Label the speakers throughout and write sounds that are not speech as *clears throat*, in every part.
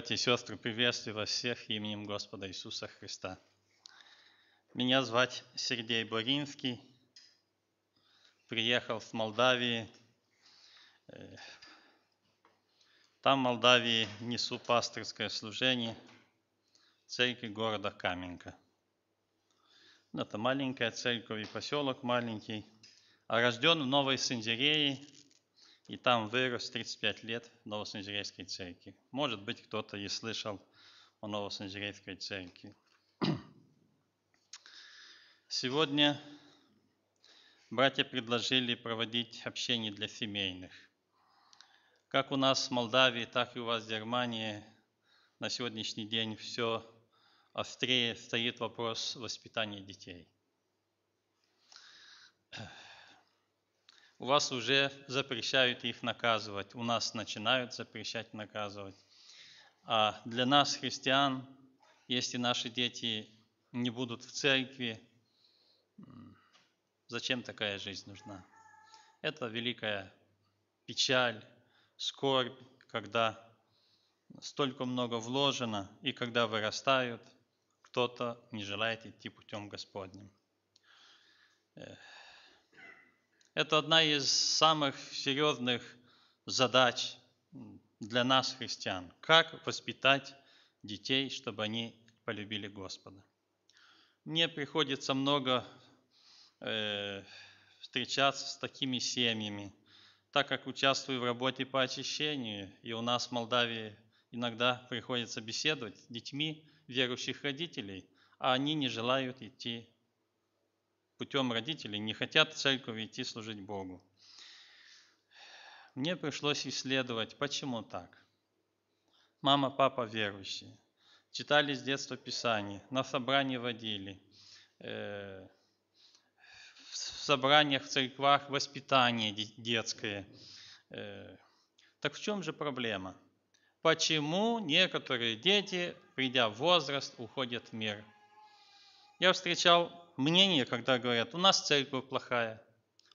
Speaker 1: братья и сестры, приветствую вас всех именем Господа Иисуса Христа. Меня звать Сергей Боринский. Приехал с Молдавии. Э, там в Молдавии несу пастырское служение церкви города Каменка. Ну, это маленькая церковь и поселок маленький. А рожден в Новой Сендерее – и там вырос 35 лет в Новосанжерейской церкви. Может быть, кто-то и слышал о Новосанжерейской церкви. *clears throat* Сегодня братья предложили проводить общение для семейных. Как у нас в Молдавии, так и у вас в Германии на сегодняшний день все острее стоит вопрос воспитания детей у вас уже запрещают их наказывать, у нас начинают запрещать наказывать. А для нас, христиан, если наши дети не будут в церкви, зачем такая жизнь нужна? Это великая печаль, скорбь, когда столько много вложено, и когда вырастают, кто-то не желает идти путем Господним. Это одна из самых серьезных задач для нас, христиан. Как воспитать детей, чтобы они полюбили Господа. Мне приходится много э, встречаться с такими семьями, так как участвую в работе по очищению, и у нас в Молдавии иногда приходится беседовать с детьми верующих родителей, а они не желают идти путем родителей не хотят в церковь идти служить Богу. Мне пришлось исследовать, почему так. Мама, папа верующие. Читали с детства Писание, на собрании водили. Э, в собраниях, в церквах воспитание детское. Э, так в чем же проблема? Почему некоторые дети, придя в возраст, уходят в мир? Я встречал мнение, когда говорят, у нас церковь плохая,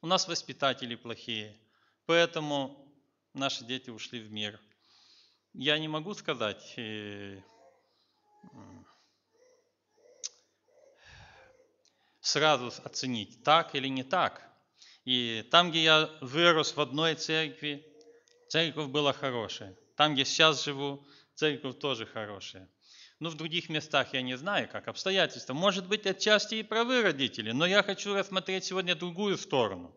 Speaker 1: у нас воспитатели плохие, поэтому наши дети ушли в мир. Я не могу сказать, э, сразу оценить, так или не так. И там, где я вырос в одной церкви, церковь была хорошая. Там, где сейчас живу, церковь тоже хорошая. Ну, в других местах я не знаю, как обстоятельства. Может быть, отчасти и правы родители, но я хочу рассмотреть сегодня другую сторону.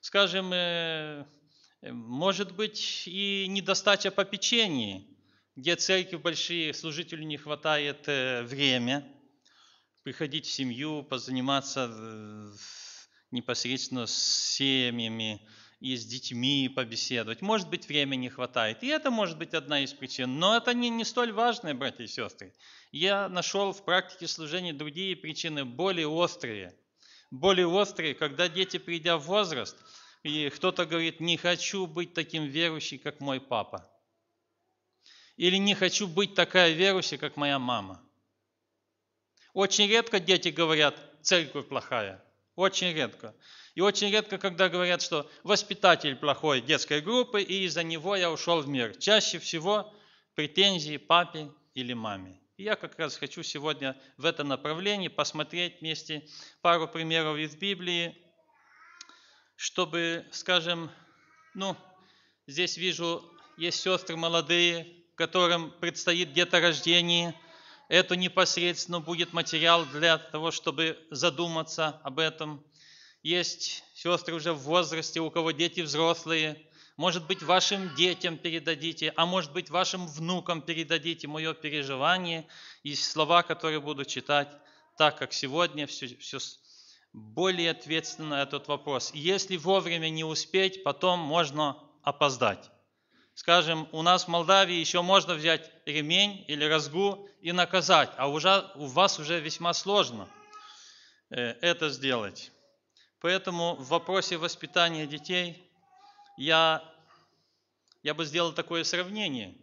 Speaker 1: Скажем, э, э, может быть, и недостача попечения, где церкви большие, служителю не хватает э, время приходить в семью, позаниматься непосредственно с семьями, и с детьми побеседовать. Может быть, времени не хватает. И это может быть одна из причин. Но это не, не столь важное, братья и сестры. Я нашел в практике служения другие причины, более острые. Более острые, когда дети, придя в возраст, и кто-то говорит, не хочу быть таким верующим, как мой папа. Или не хочу быть такая верующей, как моя мама. Очень редко дети говорят, церковь плохая. Очень редко. И очень редко, когда говорят, что воспитатель плохой детской группы, и из-за него я ушел в мир. Чаще всего претензии папе или маме. И я как раз хочу сегодня в это направлении посмотреть вместе пару примеров из Библии, чтобы, скажем, ну, здесь вижу, есть сестры молодые, которым предстоит деторождение. Это непосредственно будет материал для того, чтобы задуматься об этом – есть сестры уже в возрасте, у кого дети взрослые. Может быть, вашим детям передадите, а может быть, вашим внукам передадите мое переживание и слова, которые буду читать, так как сегодня все, все более ответственно этот вопрос. И если вовремя не успеть, потом можно опоздать. Скажем, у нас в Молдавии еще можно взять ремень или разгу и наказать, а уже, у вас уже весьма сложно э, это сделать. Поэтому в вопросе воспитания детей я, я бы сделал такое сравнение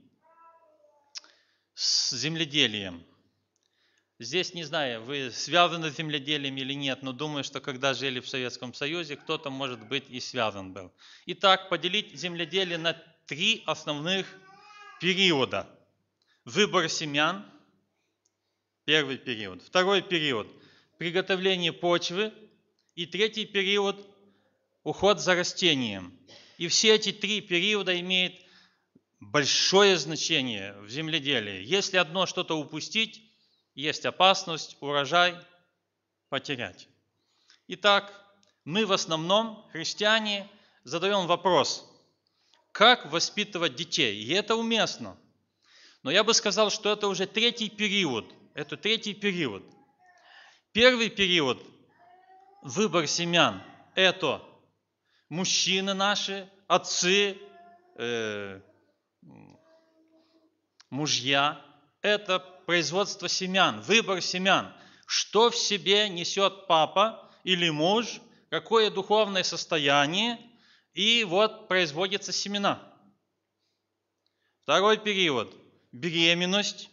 Speaker 1: с земледелием. Здесь, не знаю, вы связаны с земледелием или нет, но думаю, что когда жили в Советском Союзе, кто-то, может быть, и связан был. Итак, поделить земледелие на три основных периода. Выбор семян, первый период. Второй период – приготовление почвы, и третий период – уход за растением. И все эти три периода имеют большое значение в земледелии. Если одно что-то упустить, есть опасность урожай потерять. Итак, мы в основном, христиане, задаем вопрос, как воспитывать детей? И это уместно. Но я бы сказал, что это уже третий период. Это третий период. Первый период выбор семян – это мужчины наши, отцы, э, мужья. Это производство семян, выбор семян. Что в себе несет папа или муж, какое духовное состояние, и вот производятся семена. Второй период – беременность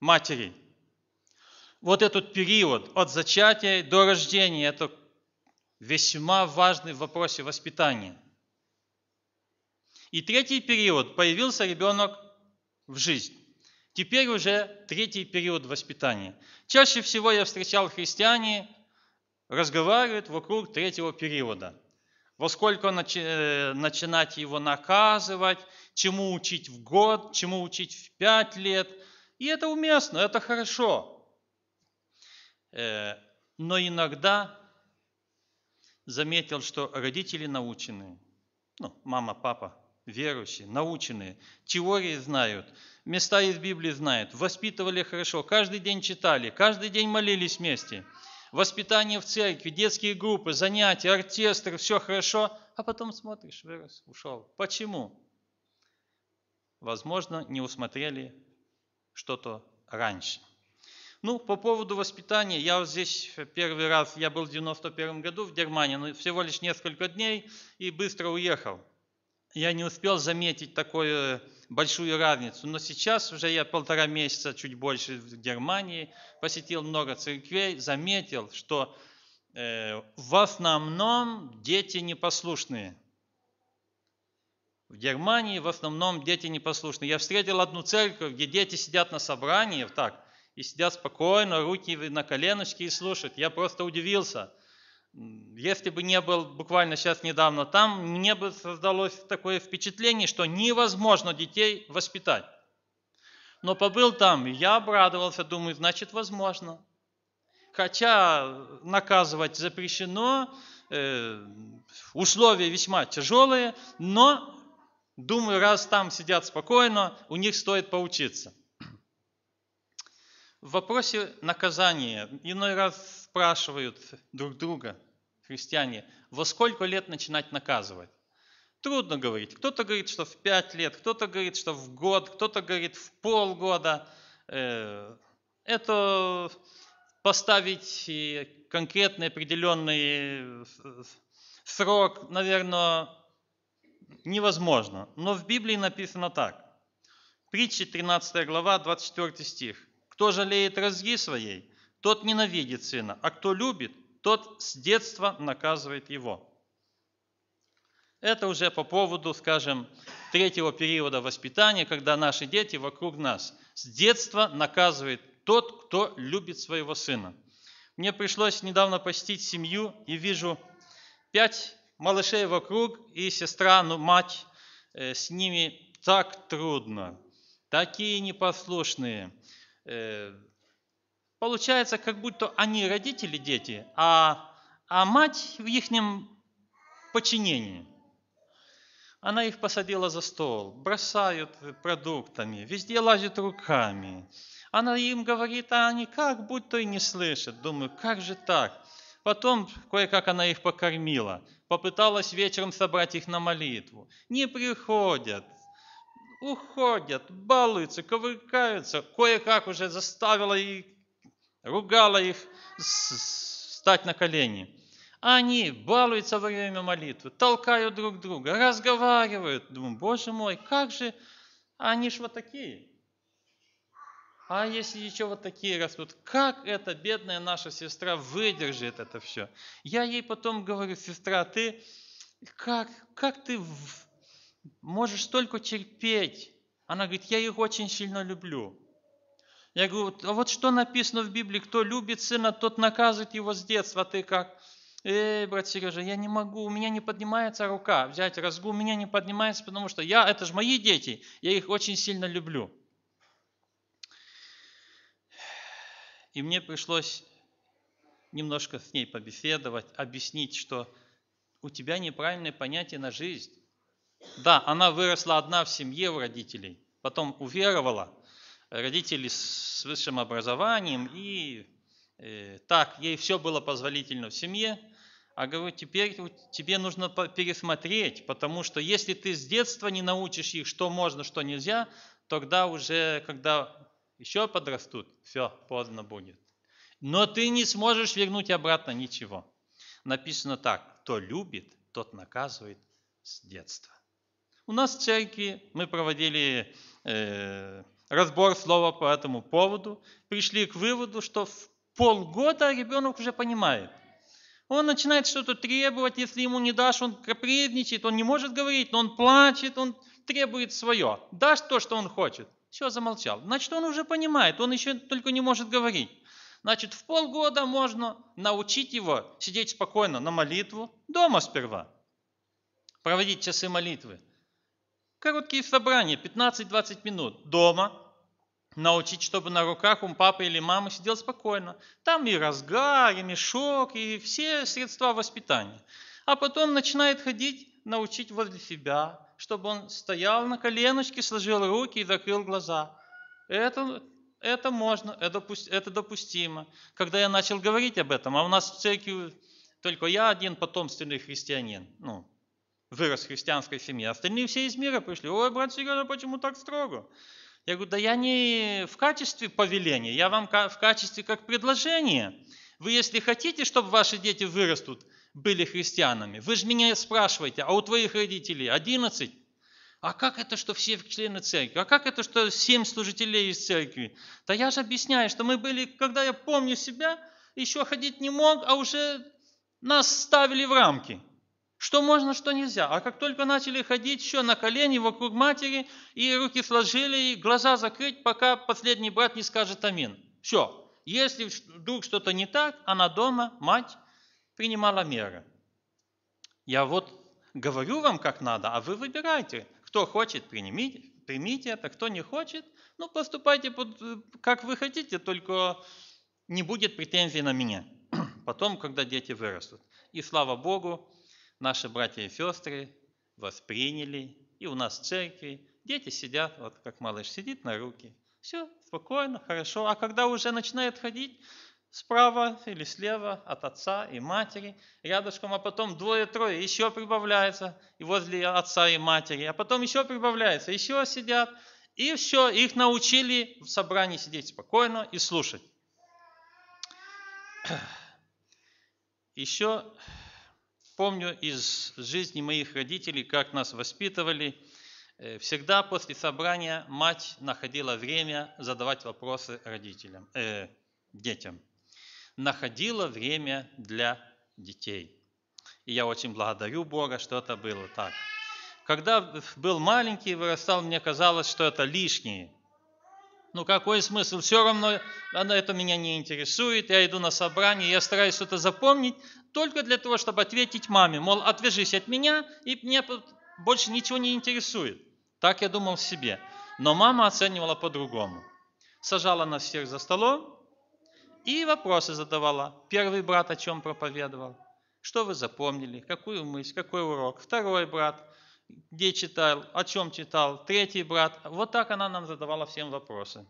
Speaker 1: матери – вот этот период от зачатия до рождения, это весьма важный в вопросе воспитания. И третий период, появился ребенок в жизнь. Теперь уже третий период воспитания. Чаще всего я встречал христиане, разговаривают вокруг третьего периода. Во сколько э, начинать его наказывать, чему учить в год, чему учить в пять лет. И это уместно, это хорошо. Э, но иногда заметил, что родители научены, ну, мама, папа, верующие, наученные, теории знают, места из Библии знают, воспитывали хорошо, каждый день читали, каждый день молились вместе. Воспитание в церкви, детские группы, занятия, оркестр, все хорошо, а потом смотришь, вырос, ушел. Почему? Возможно, не усмотрели что-то раньше – ну, по поводу воспитания, я вот здесь э, первый раз, я был в 91 году в Германии, но всего лишь несколько дней и быстро уехал. Я не успел заметить такую э, большую разницу, но сейчас уже я полтора месяца, чуть больше в Германии, посетил много церквей, заметил, что э, в основном дети непослушные. В Германии в основном дети непослушные. Я встретил одну церковь, где дети сидят на собрании, так, и сидят спокойно, руки на коленочки и слушают. Я просто удивился. Если бы не был буквально сейчас недавно там, мне бы создалось такое впечатление, что невозможно детей воспитать. Но побыл там, и я обрадовался, думаю, значит, возможно. Хотя наказывать запрещено, э, условия весьма тяжелые, но, думаю, раз там сидят спокойно, у них стоит поучиться. В вопросе наказания иной раз спрашивают друг друга, христиане, во сколько лет начинать наказывать? Трудно говорить. Кто-то говорит, что в пять лет, кто-то говорит, что в год, кто-то говорит в полгода. Э, это поставить э, конкретный определенный э, срок, наверное, невозможно. Но в Библии написано так. Притчи 13 глава, 24 стих. Кто жалеет разги своей, тот ненавидит сына, а кто любит, тот с детства наказывает его. Это уже по поводу, скажем, третьего периода воспитания, когда наши дети вокруг нас. С детства наказывает тот, кто любит своего сына. Мне пришлось недавно посетить семью, и вижу пять малышей вокруг, и сестра, ну, мать, э, с ними так трудно, такие непослушные – Э, получается, как будто они родители, дети, а, а мать в их подчинении. Она их посадила за стол, бросают продуктами, везде лазят руками. Она им говорит, а они как будто и не слышат. Думаю, как же так? Потом кое-как она их покормила. Попыталась вечером собрать их на молитву. Не приходят уходят, балуются, ковыкаются, кое-как уже заставила и ругала их встать на колени. Они балуются во время молитвы, толкают друг друга, разговаривают. Думаю, боже мой, как же, они ж вот такие. А если еще вот такие растут, как эта бедная наша сестра выдержит это все? Я ей потом говорю, сестра, ты как, как ты можешь столько терпеть. Она говорит, я их очень сильно люблю. Я говорю, а вот что написано в Библии, кто любит сына, тот наказывает его с детства. А ты как? Эй, брат Сережа, я не могу, у меня не поднимается рука взять разгу, у меня не поднимается, потому что я, это же мои дети, я их очень сильно люблю. И мне пришлось немножко с ней побеседовать, объяснить, что у тебя неправильное понятие на жизнь. Да, она выросла одна в семье у родителей, потом уверовала, родители с высшим образованием, и э, так, ей все было позволительно в семье, а говорю, теперь тебе нужно пересмотреть, потому что если ты с детства не научишь их, что можно, что нельзя, тогда уже, когда еще подрастут, все, поздно будет. Но ты не сможешь вернуть обратно ничего. Написано так, кто любит, тот наказывает с детства. У нас в церкви мы проводили э, разбор слова по этому поводу, пришли к выводу, что в полгода ребенок уже понимает. Он начинает что-то требовать, если ему не дашь, он капризничает, он не может говорить, но он плачет, он требует свое. Дашь то, что он хочет. Все, замолчал. Значит, он уже понимает, он еще только не может говорить. Значит, в полгода можно научить его сидеть спокойно на молитву, дома сперва, проводить часы молитвы. Короткие собрания, 15-20 минут. Дома научить, чтобы на руках у папы или мамы сидел спокойно. Там и разгар, и мешок, и все средства воспитания. А потом начинает ходить, научить возле себя, чтобы он стоял на коленочке, сложил руки и закрыл глаза. Это, это можно, это, это допустимо. Когда я начал говорить об этом, а у нас в церкви только я один потомственный христианин, ну, вырос в христианской семье. Остальные все из мира пришли. Ой, брат Сережа, почему так строго? Я говорю, да я не в качестве повеления, я вам в качестве как предложения. Вы если хотите, чтобы ваши дети вырастут, были христианами, вы же меня спрашиваете, а у твоих родителей 11? А как это, что все члены церкви? А как это, что семь служителей из церкви? Да я же объясняю, что мы были, когда я помню себя, еще ходить не мог, а уже нас ставили в рамки – что можно, что нельзя. А как только начали ходить, еще на колени вокруг матери, и руки сложили, и глаза закрыть, пока последний брат не скажет амин. Все. Если вдруг что-то не так, она дома, мать, принимала меры. Я вот говорю вам, как надо, а вы выбирайте. Кто хочет, примите, примите это, кто не хочет, ну, поступайте, под, как вы хотите, только не будет претензий на меня *clears throat* потом, когда дети вырастут. И слава Богу, наши братья и сестры восприняли, и у нас в церкви дети сидят, вот как малыш сидит на руки. все спокойно, хорошо. А когда уже начинает ходить справа или слева от отца и матери, рядышком, а потом двое-трое, еще прибавляется и возле отца и матери, а потом еще прибавляется, еще сидят, и все, их научили в собрании сидеть спокойно и слушать. Еще Помню из жизни моих родителей, как нас воспитывали. Э, всегда после собрания мать находила время задавать вопросы родителям, э, детям. Находила время для детей. И я очень благодарю Бога, что это было так. Когда был маленький, вырастал, мне казалось, что это лишнее – ну какой смысл? Все равно она, это меня не интересует, я иду на собрание, я стараюсь что-то запомнить, только для того, чтобы ответить маме, мол, отвяжись от меня, и мне больше ничего не интересует. Так я думал себе. Но мама оценивала по-другому. Сажала нас всех за столом и вопросы задавала. Первый брат о чем проповедовал? Что вы запомнили? Какую мысль? Какой урок? Второй брат где читал, о чем читал, третий брат. Вот так она нам задавала всем вопросы.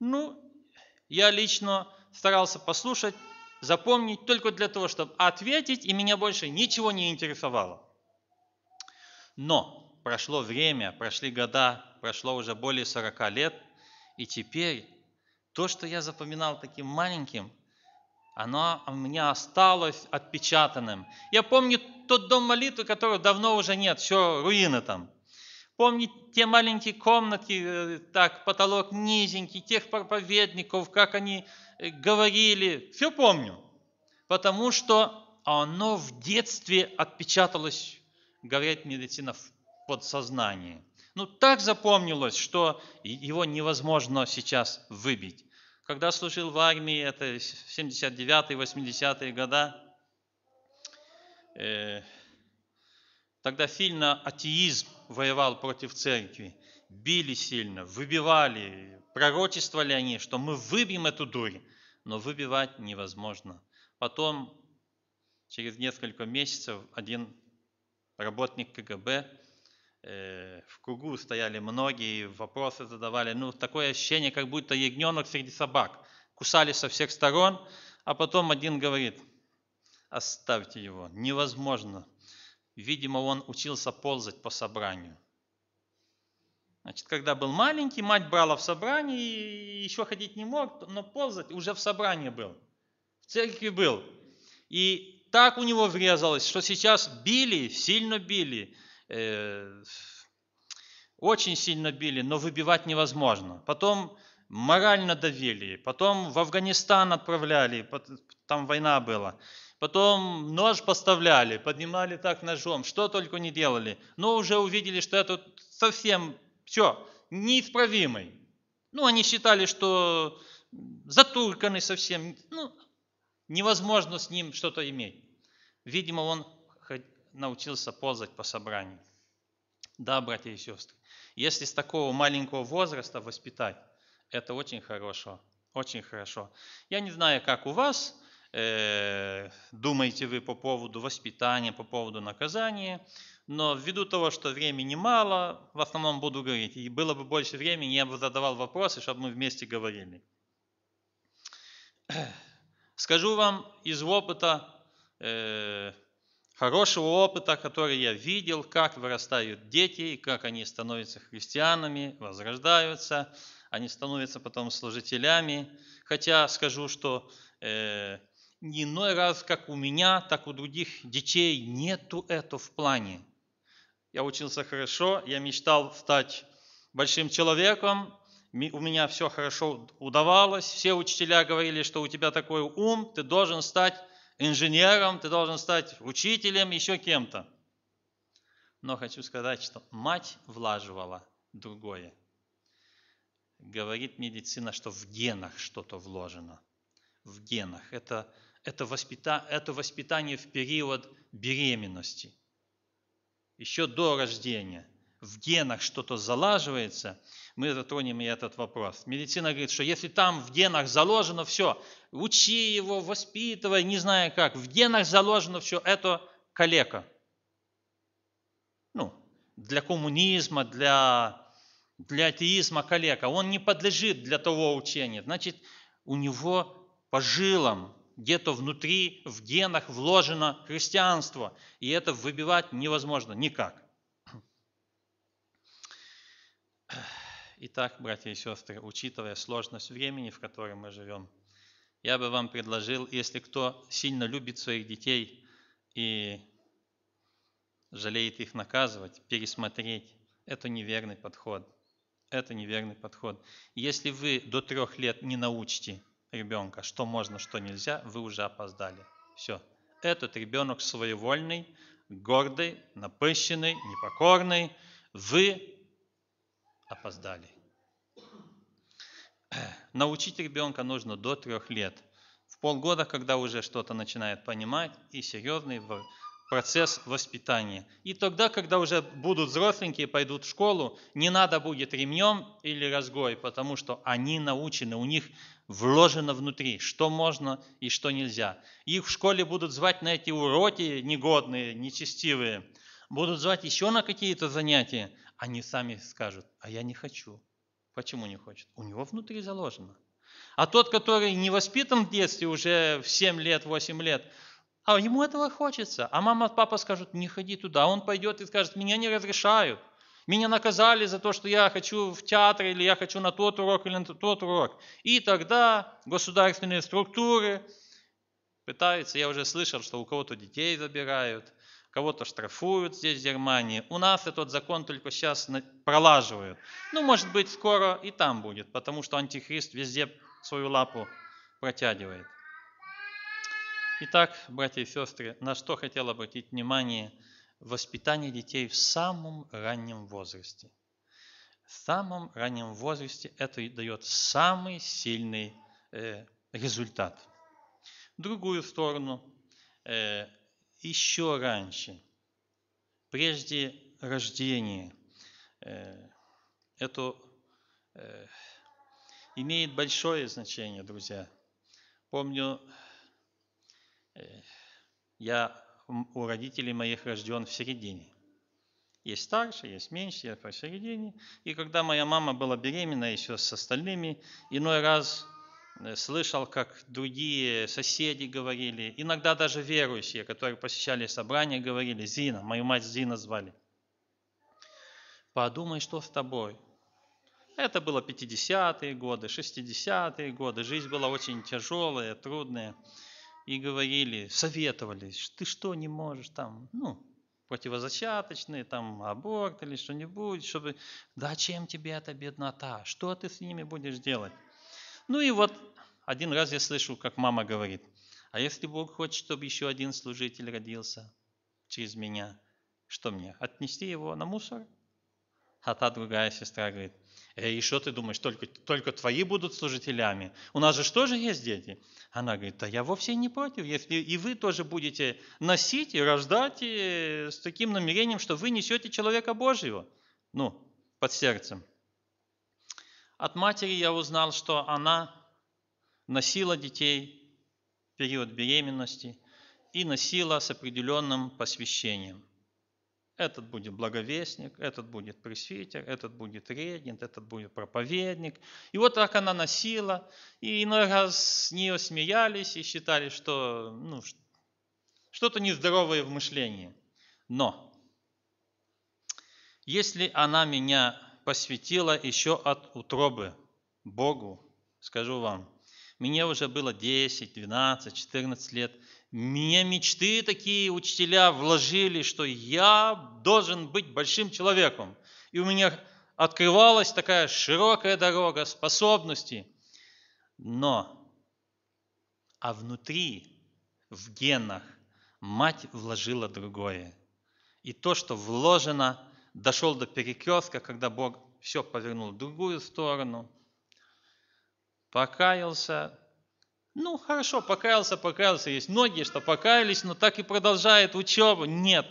Speaker 1: Ну, я лично старался послушать, запомнить только для того, чтобы ответить, и меня больше ничего не интересовало. Но прошло время, прошли года, прошло уже более 40 лет, и теперь то, что я запоминал таким маленьким – оно у меня осталось отпечатанным. Я помню тот дом молитвы, которого давно уже нет, все руины там. Помню те маленькие комнатки, э, так, потолок низенький, тех проповедников, как они э, говорили, все помню. Потому что оно в детстве отпечаталось, говорит медицина, в подсознании. Ну, так запомнилось, что его невозможно сейчас выбить. Когда служил в армии, это 79-80-е года, э, тогда сильно атеизм воевал против церкви. Били сильно, выбивали. Пророчествовали они, что мы выбьем эту дурь, но выбивать невозможно. Потом, через несколько месяцев, один работник КГБ Э, в кругу стояли многие, вопросы задавали. Ну, такое ощущение, как будто ягненок среди собак. Кусали со всех сторон, а потом один говорит, оставьте его, невозможно. Видимо, он учился ползать по собранию. Значит, когда был маленький, мать брала в собрание, и еще ходить не мог, но ползать уже в собрании был, в церкви был. И так у него врезалось, что сейчас били, сильно били, Э, очень сильно били, но выбивать невозможно. Потом морально давили, потом в Афганистан отправляли, там война была. Потом нож поставляли, поднимали так ножом, что только не делали. Но уже увидели, что это совсем все, неисправимый. Ну, они считали, что затурканы совсем, ну, невозможно с ним что-то иметь. Видимо, он научился ползать по собранию. Да, братья и сестры, если с такого маленького возраста воспитать, это очень хорошо, очень хорошо. Я не знаю, как у вас, э, думаете вы по поводу воспитания, по поводу наказания, но ввиду того, что времени мало, в основном буду говорить, и было бы больше времени, я бы задавал вопросы, чтобы мы вместе говорили. Скажу вам из опыта э, хорошего опыта, который я видел, как вырастают дети, как они становятся христианами, возрождаются, они становятся потом служителями. Хотя скажу, что э, не иной раз, как у меня, так у других детей нету этого в плане. Я учился хорошо, я мечтал стать большим человеком, у меня все хорошо удавалось, все учителя говорили, что у тебя такой ум, ты должен стать инженером, ты должен стать учителем, еще кем-то. Но хочу сказать, что мать влаживала другое. Говорит медицина, что в генах что-то вложено. В генах. Это, это, воспита, это воспитание в период беременности, еще до рождения. В генах что-то залаживается – мы затронем и этот вопрос. Медицина говорит, что если там в генах заложено все, учи его, воспитывай, не знаю как, в генах заложено все, это калека. Ну, для коммунизма, для, для атеизма калека. Он не подлежит для того учения. Значит, у него по жилам, где-то внутри, в генах вложено христианство. И это выбивать невозможно никак. Итак, братья и сестры, учитывая сложность времени, в котором мы живем, я бы вам предложил, если кто сильно любит своих детей и жалеет их наказывать, пересмотреть, это неверный подход. Это неверный подход. Если вы до трех лет не научите ребенка, что можно, что нельзя, вы уже опоздали. Все. Этот ребенок своевольный, гордый, напыщенный, непокорный. Вы опоздали. *clears throat* Научить ребенка нужно до трех лет. В полгода, когда уже что-то начинает понимать, и серьезный процесс воспитания. И тогда, когда уже будут взросленькие, пойдут в школу, не надо будет ремнем или разгой, потому что они научены, у них вложено внутри, что можно и что нельзя. Их в школе будут звать на эти уроки негодные, нечестивые, будут звать еще на какие-то занятия, они сами скажут, а я не хочу. Почему не хочет? У него внутри заложено. А тот, который не воспитан в детстве уже в 7 лет, 8 лет, а ему этого хочется. А мама, папа скажут, не ходи туда. он пойдет и скажет, меня не разрешают. Меня наказали за то, что я хочу в театр, или я хочу на тот урок, или на тот урок. И тогда государственные структуры пытаются, я уже слышал, что у кого-то детей забирают – кого-то штрафуют здесь, в Германии. У нас этот закон только сейчас пролаживают. Ну, может быть, скоро и там будет, потому что антихрист везде свою лапу протягивает. Итак, братья и сестры, на что хотел обратить внимание воспитание детей в самом раннем возрасте. В самом раннем возрасте это и дает самый сильный э, результат. В другую сторону э, еще раньше, прежде рождения. Э, это э, имеет большое значение, друзья. Помню, э, я у родителей моих рожден в середине. Есть старше, есть меньше, я посередине. И когда моя мама была беременна еще с остальными, иной раз Э, слышал, как другие соседи говорили, иногда даже верующие, которые посещали собрания, говорили, Зина, мою мать Зина звали. Подумай, что с тобой. Это было 50-е годы, 60-е годы, жизнь была очень тяжелая, трудная. И говорили, советовали, ты что не можешь там, ну, противозачаточные, там, аборт или что-нибудь, чтобы, да чем тебе эта беднота, что ты с ними будешь делать? Ну и вот один раз я слышу, как мама говорит, а если Бог хочет, чтобы еще один служитель родился через меня, что мне, отнести его на мусор? А та другая сестра говорит, «Эй, и что ты думаешь, только, только твои будут служителями? У нас же тоже есть дети?» Она говорит, «Да я вовсе не против, если и вы тоже будете носить и рождать с таким намерением, что вы несете человека Божьего, ну, под сердцем». От матери я узнал, что она носила детей в период беременности и носила с определенным посвящением. Этот будет благовестник, этот будет пресвитер, этот будет регент, этот будет проповедник. И вот так она носила. И иной раз с нее смеялись и считали, что ну, что-то нездоровое в мышлении. Но если она меня посвятила еще от утробы Богу. Скажу вам, мне уже было 10, 12, 14 лет. Мне мечты такие учителя вложили, что я должен быть большим человеком. И у меня открывалась такая широкая дорога способностей. Но, а внутри, в генах, мать вложила другое. И то, что вложено – дошел до перекрестка, когда Бог все повернул в другую сторону, покаялся, ну, хорошо, покаялся, покаялся, есть многие, что покаялись, но так и продолжает учебу. Нет,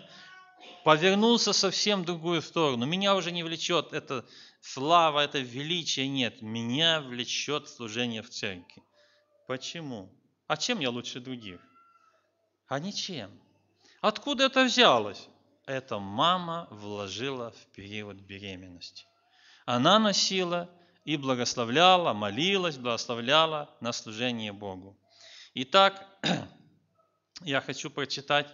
Speaker 1: повернулся совсем в другую сторону. Меня уже не влечет эта слава, это величие, нет. Меня влечет служение в церкви. Почему? А чем я лучше других? А ничем. Откуда это взялось? Это мама вложила в период беременности. Она носила и благословляла, молилась, благословляла на служение Богу. Итак, *clears throat* я хочу прочитать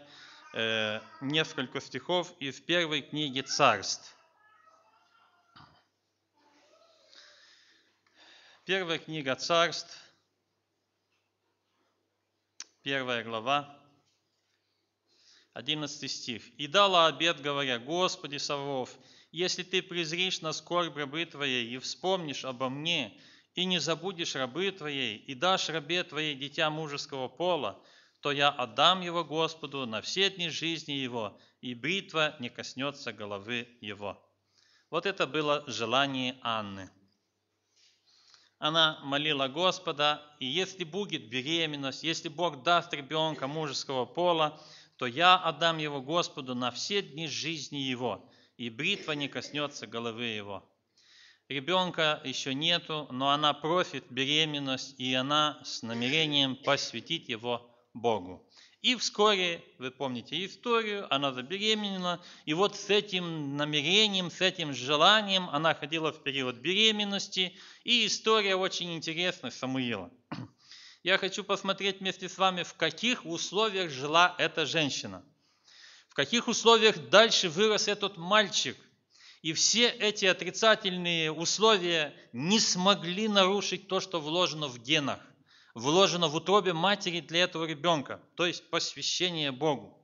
Speaker 1: э, несколько стихов из первой книги Царств. Первая книга Царств, первая глава, 11 стих. «И дала обед, говоря, Господи Савов, если ты презришь на скорбь рабы твоей и вспомнишь обо мне, и не забудешь рабы твоей, и дашь рабе твоей дитя мужеского пола, то я отдам его Господу на все дни жизни его, и бритва не коснется головы его». Вот это было желание Анны. Она молила Господа, и если будет беременность, если Бог даст ребенка мужеского пола – то я отдам его Господу на все дни жизни его, и бритва не коснется головы его. Ребенка еще нету, но она профит беременность, и она с намерением посвятить его Богу. И вскоре, вы помните историю, она забеременела, и вот с этим намерением, с этим желанием она ходила в период беременности, и история очень интересна Самуила. Я хочу посмотреть вместе с вами, в каких условиях жила эта женщина, в каких условиях дальше вырос этот мальчик. И все эти отрицательные условия не смогли нарушить то, что вложено в генах, вложено в утробе матери для этого ребенка, то есть посвящение Богу.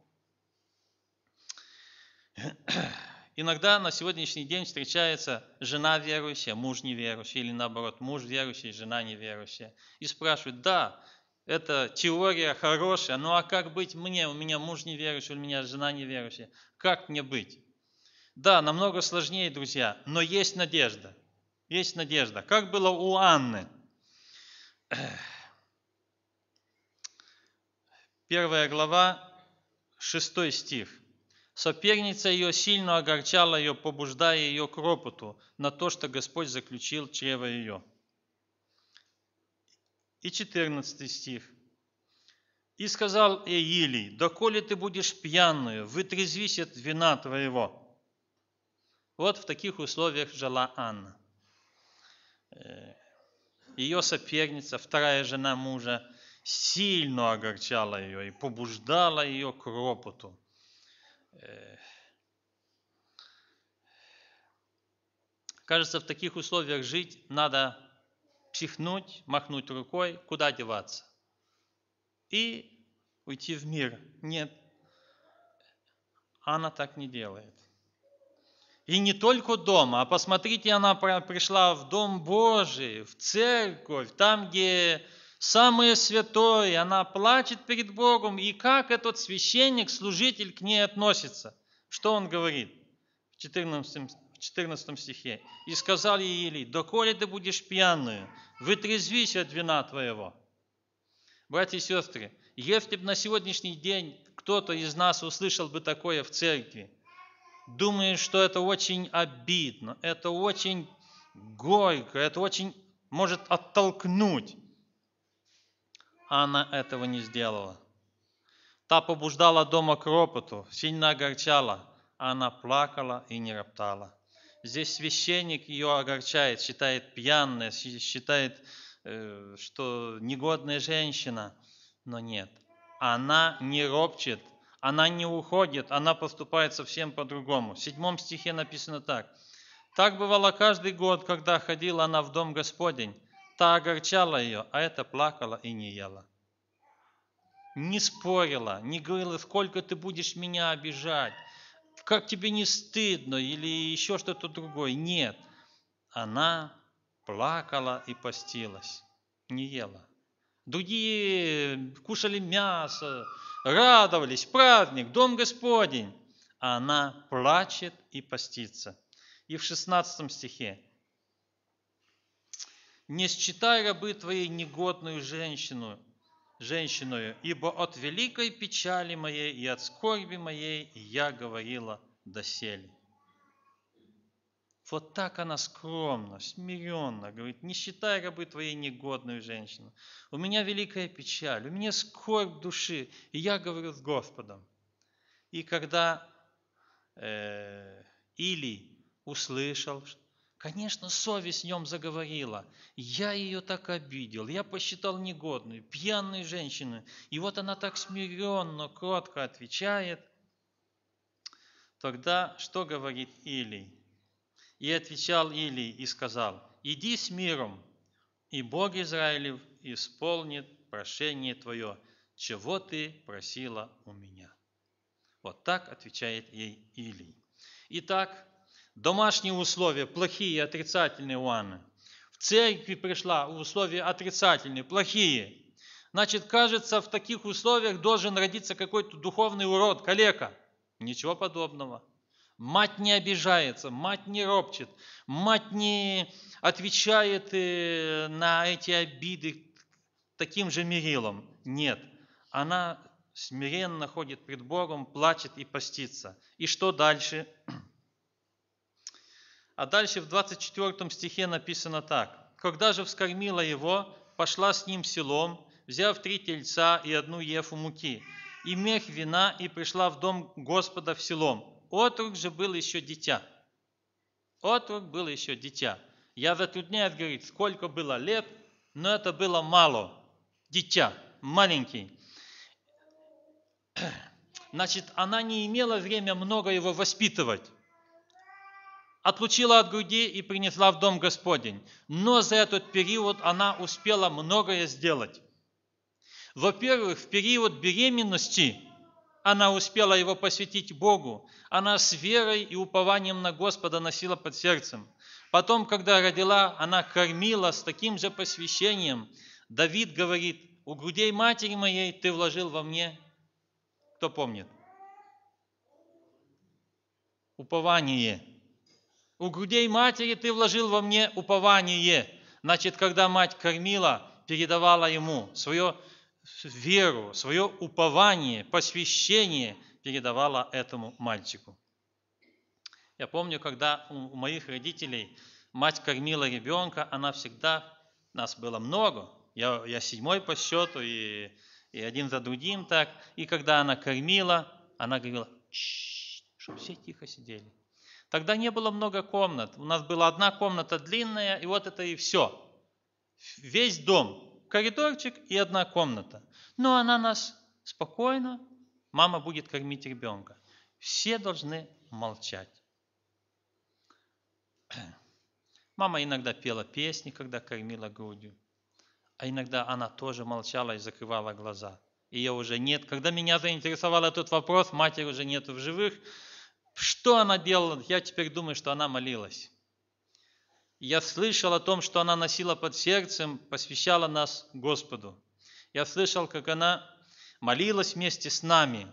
Speaker 1: Иногда на сегодняшний день встречается жена верующая, муж неверующий, или наоборот, муж верующий, жена неверующая. И спрашивают, да, это теория хорошая, но ну а как быть мне? У меня муж неверующий, у меня жена неверующая. Как мне быть? Да, намного сложнее, друзья, но есть надежда. Есть надежда. Как было у Анны? Первая глава, шестой стих – Соперница ее сильно огорчала ее, побуждая ее к ропоту на то, что Господь заключил чрево ее. И 14 стих. «И сказал Эилий, доколе ты будешь пьяную, вытрезвись от вина твоего». Вот в таких условиях жила Анна. Э, ее соперница, вторая жена мужа, сильно огорчала ее и побуждала ее к ропоту – Э, кажется, в таких условиях жить надо психнуть, махнуть рукой, куда деваться. И уйти в мир. Нет, она так не делает. И не только дома, а посмотрите, она пришла в Дом Божий, в церковь, там, где самое святое, она плачет перед Богом, и как этот священник, служитель к ней относится. Что он говорит в 14, в 14 стихе? «И сказал ей Или, доколе ты будешь пьяную, вытрезвись от вина твоего». Братья и сестры, если бы на сегодняшний день кто-то из нас услышал бы такое в церкви, думаю, что это очень обидно, это очень горько, это очень может оттолкнуть. Анна этого не сделала. Та побуждала дома к ропоту, сильно огорчала, а она плакала и не роптала. Здесь священник ее огорчает, считает пьяная, считает, э, что негодная женщина. Но нет, она не ропчет, она не уходит, она поступает совсем по-другому. В седьмом стихе написано так. «Так бывало каждый год, когда ходила она в дом Господень, Та огорчала ее, а эта плакала и не ела. Не спорила, не говорила, сколько ты будешь меня обижать, как тебе не стыдно или еще что-то другое. Нет, она плакала и постилась, не ела. Другие кушали мясо, радовались, праздник, Дом Господень. А она плачет и постится. И в 16 стихе не считай рабы твоей негодную женщину, женщиною, ибо от великой печали моей и от скорби моей я говорила доселе. Вот так она скромно, смиренно говорит, не считай рабы твоей негодную женщину. У меня великая печаль, у меня скорбь души, и я говорю с Господом. И когда э, Или услышал, Конечно, совесть в нем заговорила. Я ее так обидел, я посчитал негодную, пьяную женщину. И вот она так смиренно, кротко отвечает. Тогда что говорит Илий? И отвечал Илий и сказал, «Иди с миром, и Бог Израилев исполнит прошение твое, чего ты просила у меня». Вот так отвечает ей Илий. Итак, Домашние условия плохие, отрицательные у Анны. В церкви пришла, условия отрицательные, плохие. Значит, кажется, в таких условиях должен родиться какой-то духовный урод, калека. Ничего подобного. Мать не обижается, мать не ропчет, мать не отвечает э, на эти обиды таким же мерилом. Нет, она смиренно ходит пред Богом, плачет и постится. И что дальше? *clears throat* А дальше в 24 стихе написано так. «Когда же вскормила его, пошла с ним селом, взяв три тельца и одну ефу муки, и мех вина, и пришла в дом Господа в селом. Отрук же был еще дитя». Отрук был еще дитя. Я затрудняюсь говорить, сколько было лет, но это было мало. Дитя, маленький. *clears throat* Значит, она не имела время много его воспитывать отлучила от груди и принесла в дом Господень. Но за этот период она успела многое сделать. Во-первых, в период беременности она успела его посвятить Богу. Она с верой и упованием на Господа носила под сердцем. Потом, когда родила, она кормила с таким же посвящением. Давид говорит, «У грудей матери моей ты вложил во мне...» Кто помнит? Упование – у грудей матери ты вложил во мне упование. Значит, когда мать кормила, передавала ему свою веру, свое упование, посвящение передавала этому мальчику. Я помню, когда у моих родителей мать кормила ребенка, она всегда, нас было много, я, я седьмой по счету, и, и один за другим так, и когда она кормила, она говорила, чтобы все тихо сидели. Тогда не было много комнат. У нас была одна комната длинная, и вот это и все. Весь дом, коридорчик и одна комната. Но она нас спокойно, мама будет кормить ребенка. Все должны молчать. *clears throat* Мама иногда пела песни, когда кормила грудью. А иногда она тоже молчала и закрывала глаза. И Ее уже нет. Когда меня заинтересовал этот вопрос, матери уже нету в живых, что она делала? Я теперь думаю, что она молилась. Я слышал о том, что она носила под сердцем, посвящала нас Господу. Я слышал, как она молилась вместе с нами,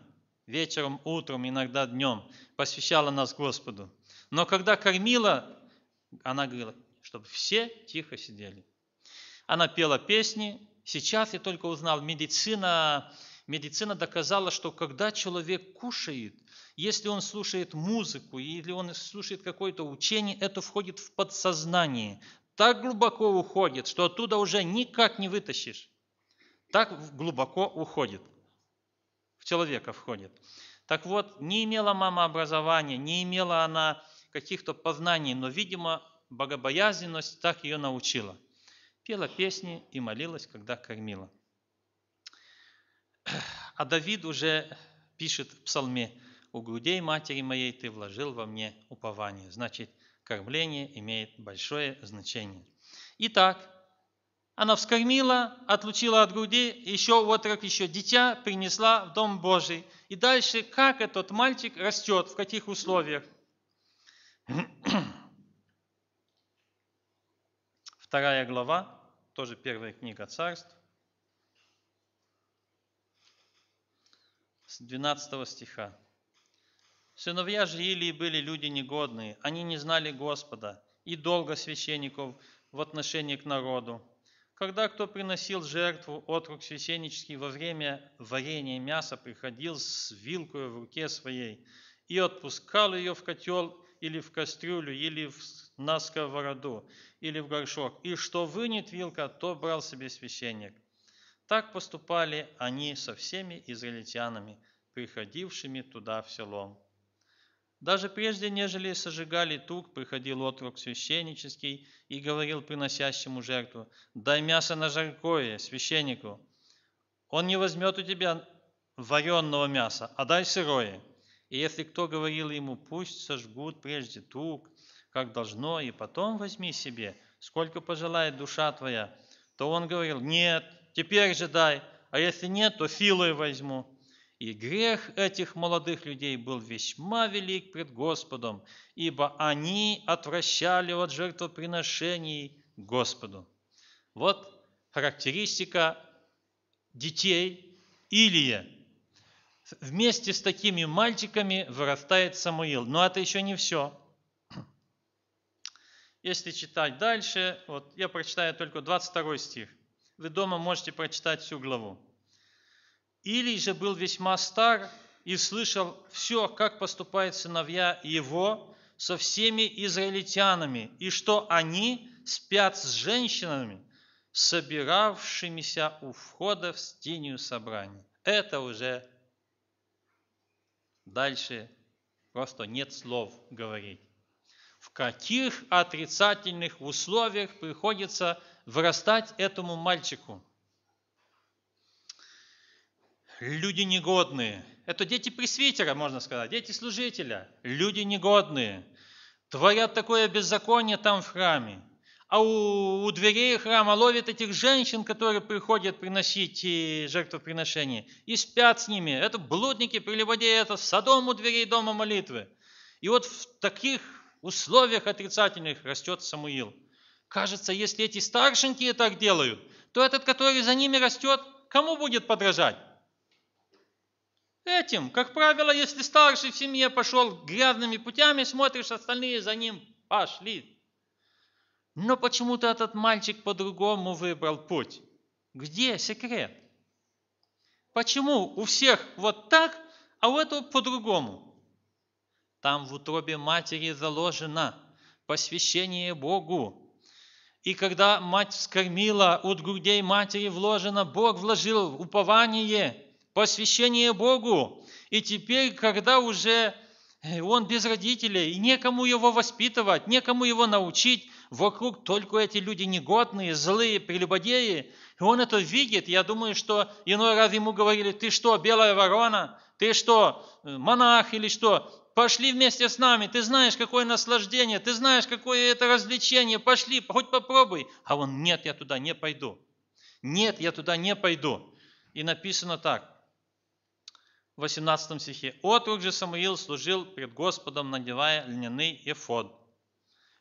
Speaker 1: вечером, утром, иногда днем, посвящала нас Господу. Но когда кормила, она говорила, чтобы все тихо сидели. Она пела песни. Сейчас я только узнал, медицина Медицина доказала, что когда человек кушает, если он слушает музыку или он слушает какое-то учение, это входит в подсознание. Так глубоко уходит, что оттуда уже никак не вытащишь. Так глубоко уходит. В человека входит. Так вот, не имела мама образования, не имела она каких-то познаний, но, видимо, богобоязненность так ее научила. Пела песни и молилась, когда кормила. А Давид уже пишет в псалме, «У грудей матери моей ты вложил во мне упование». Значит, кормление имеет большое значение. Итак, она вскормила, отлучила от груди, еще отрок, еще дитя принесла в Дом Божий. И дальше, как этот мальчик растет, в каких условиях? Вторая глава, тоже первая книга царств. с 12 стиха. «Сыновья же Илии были люди негодные, они не знали Господа, и долго священников в отношении к народу. Когда кто приносил жертву, отрук священнический во время варения мяса приходил с вилкой в руке своей и отпускал ее в котел или в кастрюлю, или в, на сковороду, или в горшок. И что вынет вилка, то брал себе священник. Так поступали они со всеми израильтянами, приходившими туда в село. Даже прежде, нежели сожигали тук, приходил отрок священнический и говорил приносящему жертву, «Дай мясо на жаркое священнику, он не возьмет у тебя вареного мяса, а дай сырое». И если кто говорил ему, пусть сожгут прежде тук, как должно, и потом возьми себе, сколько пожелает душа твоя, то он говорил, нет, теперь же дай, а если нет, то силой возьму». И грех этих молодых людей был весьма велик пред Господом, ибо они отвращали от жертвоприношений Господу. Вот характеристика детей Илия. Вместе с такими мальчиками вырастает Самуил. Но это еще не все. Если читать дальше, вот я прочитаю только 22 стих. Вы дома можете прочитать всю главу. Или же был весьма стар и слышал все, как поступают сыновья его со всеми израильтянами, и что они спят с женщинами, собиравшимися у входа в стению собрания. Это уже дальше просто нет слов говорить. В каких отрицательных условиях приходится вырастать этому мальчику. Люди негодные. Это дети пресвитера, можно сказать, дети служителя. Люди негодные. Творят такое беззаконие там в храме. А у, у дверей храма ловят этих женщин, которые приходят приносить э, жертвоприношения И спят с ними. Это блудники, прелюбодеи, это садом у дверей дома молитвы. И вот в таких условиях отрицательных растет Самуил – Кажется, если эти старшенькие так делают, то этот, который за ними растет, кому будет подражать? Этим, как правило, если старший в семье пошел грязными путями, смотришь, остальные за ним пошли. Но почему-то этот мальчик по-другому выбрал путь. Где секрет? Почему у всех вот так, а у этого по-другому? Там в утробе матери заложено посвящение Богу, и когда мать вскормила, от грудей матери вложено, Бог вложил упование, посвящение Богу. И теперь, когда уже э, он без родителей, и некому его воспитывать, некому его научить, вокруг только эти люди негодные, злые, прелюбодеи. И он это видит. Я думаю, что иной раз ему говорили, ты что, белая ворона? Ты что, э, монах или что? Пошли вместе с нами, ты знаешь, какое наслаждение, ты знаешь, какое это развлечение, пошли, хоть попробуй. А он, нет, я туда не пойду. Нет, я туда не пойду. И написано так, в 18 стихе. «Отрук же Самуил служил пред Господом, надевая льняный эфод».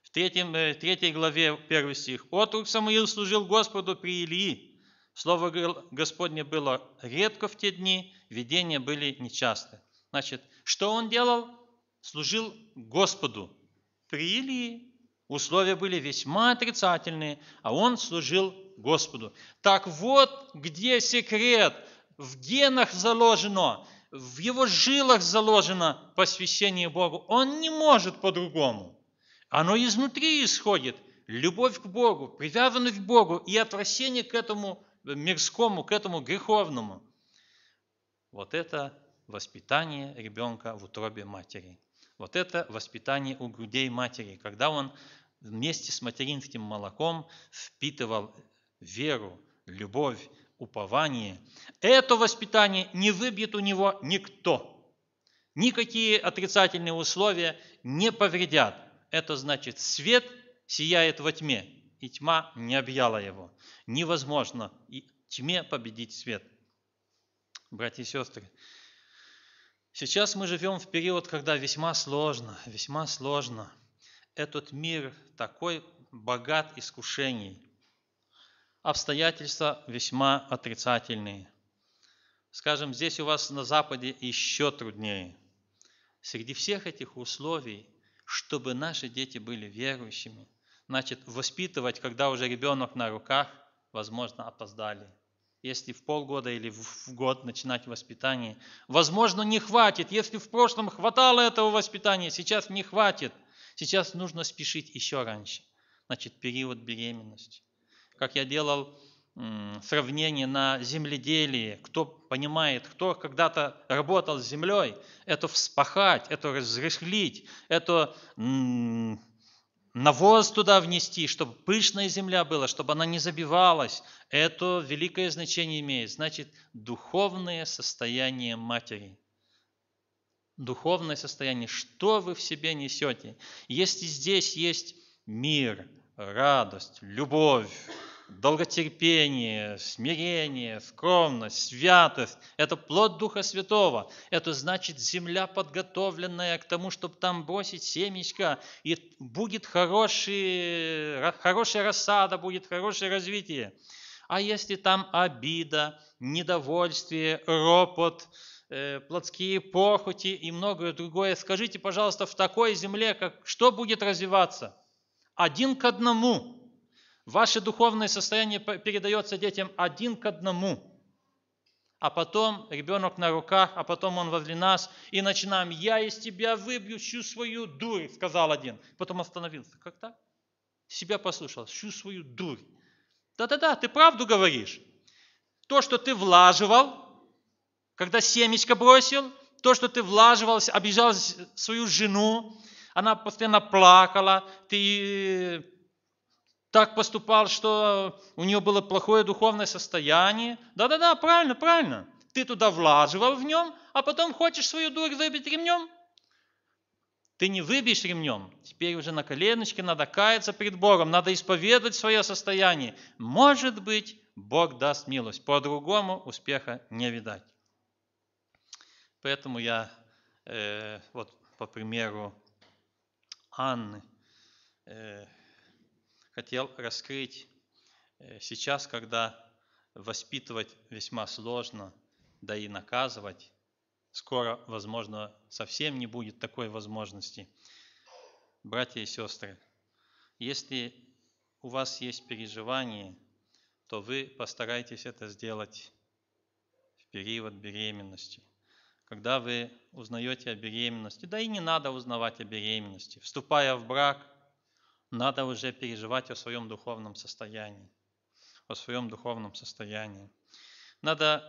Speaker 1: В 3, 3 э, главе 1 стих. «Отрук Самуил служил Господу при Илии. Слово Господне было редко в те дни, видения были нечасты». Значит, что он делал? служил Господу. При Илии условия были весьма отрицательные, а он служил Господу. Так вот, где секрет. В генах заложено, в его жилах заложено посвящение Богу. Он не может по-другому. Оно изнутри исходит. Любовь к Богу, привязанность к Богу и отвращение к этому мирскому, к этому греховному. Вот это воспитание ребенка в утробе матери. Вот это воспитание у грудей матери, когда он вместе с материнским молоком впитывал веру, любовь, упование. Это воспитание не выбьет у него никто. Никакие отрицательные условия не повредят. Это значит, свет сияет во тьме, и тьма не объяла его. Невозможно и тьме победить свет. Братья и сестры, Сейчас мы живем в период, когда весьма сложно, весьма сложно. Этот мир такой богат искушений. Обстоятельства весьма отрицательные. Скажем, здесь у вас на Западе еще труднее. Среди всех этих условий, чтобы наши дети были верующими, значит, воспитывать, когда уже ребенок на руках, возможно, опоздали – если в полгода или в год начинать воспитание. Возможно, не хватит. Если в прошлом хватало этого воспитания, сейчас не хватит. Сейчас нужно спешить еще раньше. Значит, период беременности. Как я делал сравнение на земледелии. Кто понимает, кто когда-то работал с землей, это вспахать, это разрыхлить, это навоз туда внести, чтобы пышная земля была, чтобы она не забивалась. Это великое значение имеет. Значит, духовное состояние матери. Духовное состояние. Что вы в себе несете? Если здесь есть мир, радость, любовь, долготерпение, смирение, скромность, святость – это плод Духа Святого. Это значит земля, подготовленная к тому, чтобы там бросить семечко, и будет хороший, хорошая рассада, будет хорошее развитие. А если там обида, недовольствие, ропот, э, плотские похоти и многое другое, скажите, пожалуйста, в такой земле, как что будет развиваться? Один к одному – Ваше духовное состояние передается детям один к одному. А потом ребенок на руках, а потом он возле нас. И начинаем, я из тебя выбью всю свою дурь, сказал один. Потом остановился. Как так? Себя послушал, всю свою дурь. Да-да-да, ты правду говоришь. То, что ты влаживал, когда семечко бросил, то, что ты влаживал, обижал свою жену, она постоянно плакала, ты так поступал, что у него было плохое духовное состояние. Да-да-да, правильно, правильно. Ты туда влаживал в нем, а потом хочешь свою дурь выбить ремнем? Ты не выбьешь ремнем. Теперь уже на коленочке надо каяться перед Богом, надо исповедать свое состояние. Может быть, Бог даст милость. По-другому успеха не видать. Поэтому я, э, вот по примеру Анны, э, хотел раскрыть э, сейчас, когда воспитывать весьма сложно, да и наказывать, скоро, возможно, совсем не будет такой возможности. Братья и сестры, если у вас есть переживания, то вы постарайтесь это сделать в период беременности. Когда вы узнаете о беременности, да и не надо узнавать о беременности, вступая в брак – надо уже переживать о своем духовном состоянии, о своем духовном состоянии. Надо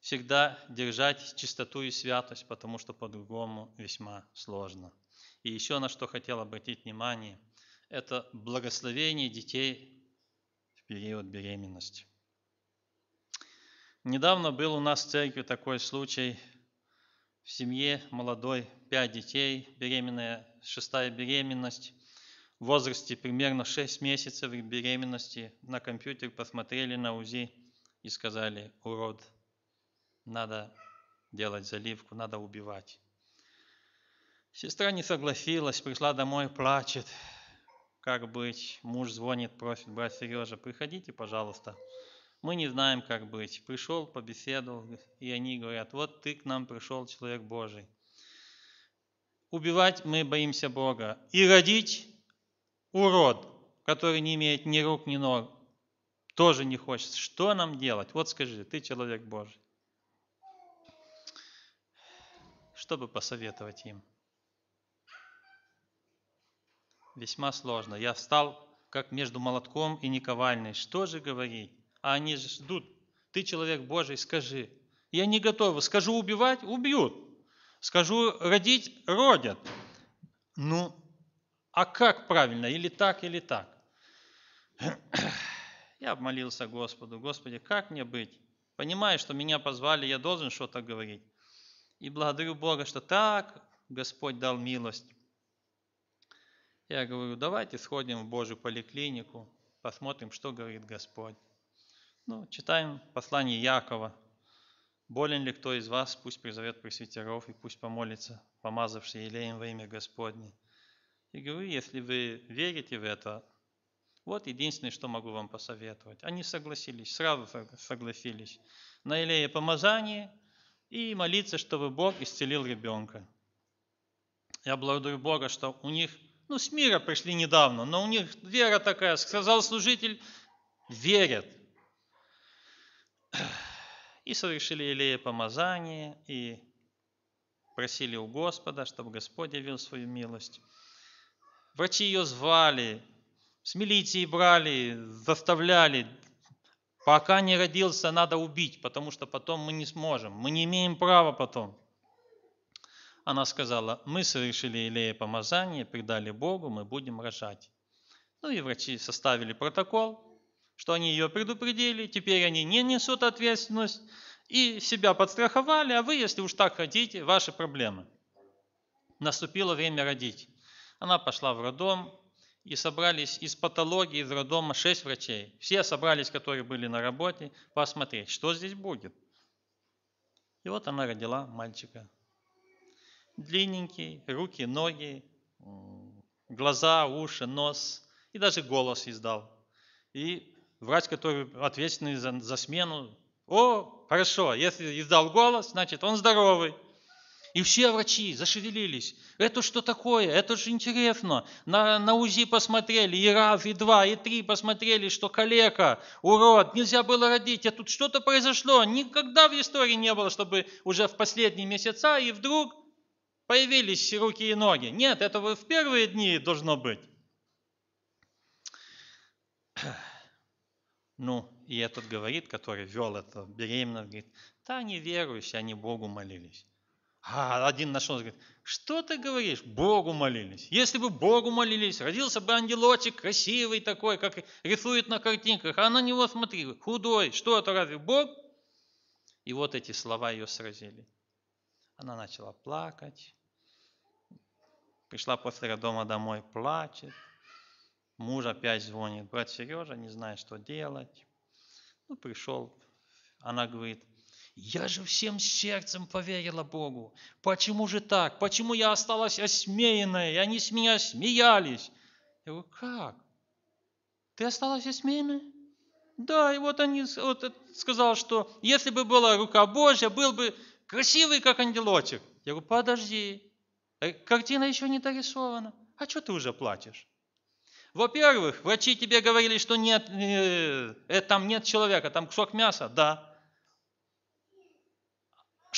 Speaker 1: всегда держать чистоту и святость, потому что по-другому весьма сложно. И еще на что хотел обратить внимание, это благословение детей в период беременности. Недавно был у нас в церкви такой случай, в семье молодой, пять детей, беременная, шестая беременность в возрасте примерно 6 месяцев беременности на компьютер посмотрели на УЗИ и сказали, урод, надо делать заливку, надо убивать. Сестра не согласилась, пришла домой, плачет. Как быть? Муж звонит, просит, брат Сережа, приходите, пожалуйста. Мы не знаем, как быть. Пришел, побеседовал, и они говорят, вот ты к нам пришел, человек Божий. Убивать мы боимся Бога. И родить урод, который не имеет ни рук, ни ног, тоже не хочет. Что нам делать? Вот скажи, ты человек Божий. Что бы посоветовать им? Весьма сложно. Я встал как между молотком и никовальной. Что же говорить? А они же ждут. Ты человек Божий, скажи. Я не готов. Скажу убивать – убьют. Скажу родить – родят. Ну, а как правильно, или так, или так. *clears throat* Я обмолился Господу, Господи, как мне быть? Понимаю, что меня позвали, я должен что-то говорить. И благодарю Бога, что так Господь дал милость. Я говорю, давайте сходим в Божью поликлинику, посмотрим, что говорит Господь. Ну, читаем послание Якова. «Болен ли кто из вас, пусть призовет пресвитеров и пусть помолится, помазавший елеем во имя Господне, и говорю, если вы верите в это, вот единственное, что могу вам посоветовать. Они согласились, сразу согласились. На Илее помазание и молиться, чтобы Бог исцелил ребенка. Я благодарю Бога, что у них, ну, с мира пришли недавно, но у них вера такая, сказал служитель, верят. И совершили Илея помазание, и просили у Господа, чтобы Господь явил свою милость. Врачи ее звали, с милиции брали, заставляли. Пока не родился, надо убить, потому что потом мы не сможем. Мы не имеем права потом. Она сказала, мы совершили Илея помазание, предали Богу, мы будем рожать. Ну и врачи составили протокол, что они ее предупредили, теперь они не несут ответственность и себя подстраховали, а вы, если уж так хотите, ваши проблемы. Наступило время родить. Она пошла в роддом, и собрались из патологии, из роддома шесть врачей. Все собрались, которые были на работе, посмотреть, что здесь будет. И вот она родила мальчика. Длинненький, руки, ноги, глаза, уши, нос и даже голос издал. И врач, который ответственный за, за смену, о, хорошо, если издал голос, значит он здоровый. И все врачи зашевелились. Это что такое? Это же интересно. На, на УЗИ посмотрели, и раз, и два, и три посмотрели, что калека, урод, нельзя было родить. А тут что-то произошло. Никогда в истории не было, чтобы уже в последние месяца и вдруг появились руки и ноги. Нет, это в первые дни должно быть. *clears throat* Ну, и этот говорит, который вел это беременность, говорит, да, не верующие, они Богу молились. А один нашел, говорит, что ты говоришь? Богу молились. Если бы Богу молились, родился бы ангелочек красивый такой, как рисует на картинках, а на него смотри, худой, что это, разве Бог? И вот эти слова ее сразили. Она начала плакать. Пришла после роддома домой, плачет. Муж опять звонит, брат Сережа не знает, что делать. Ну, пришел, она говорит, я же всем сердцем поверила Богу. Почему же так? Почему я осталась осмеянной? И они с меня смеялись. Я говорю, как? Ты осталась осмеянной? Да, и вот они вот, сказал, что если бы была рука Божья, был бы красивый, как ангелочек. Я говорю, подожди, э, картина еще не дорисована. А что ты уже платишь? Во-первых, врачи тебе говорили, что нет, э, э, там нет человека, там кусок мяса. Да,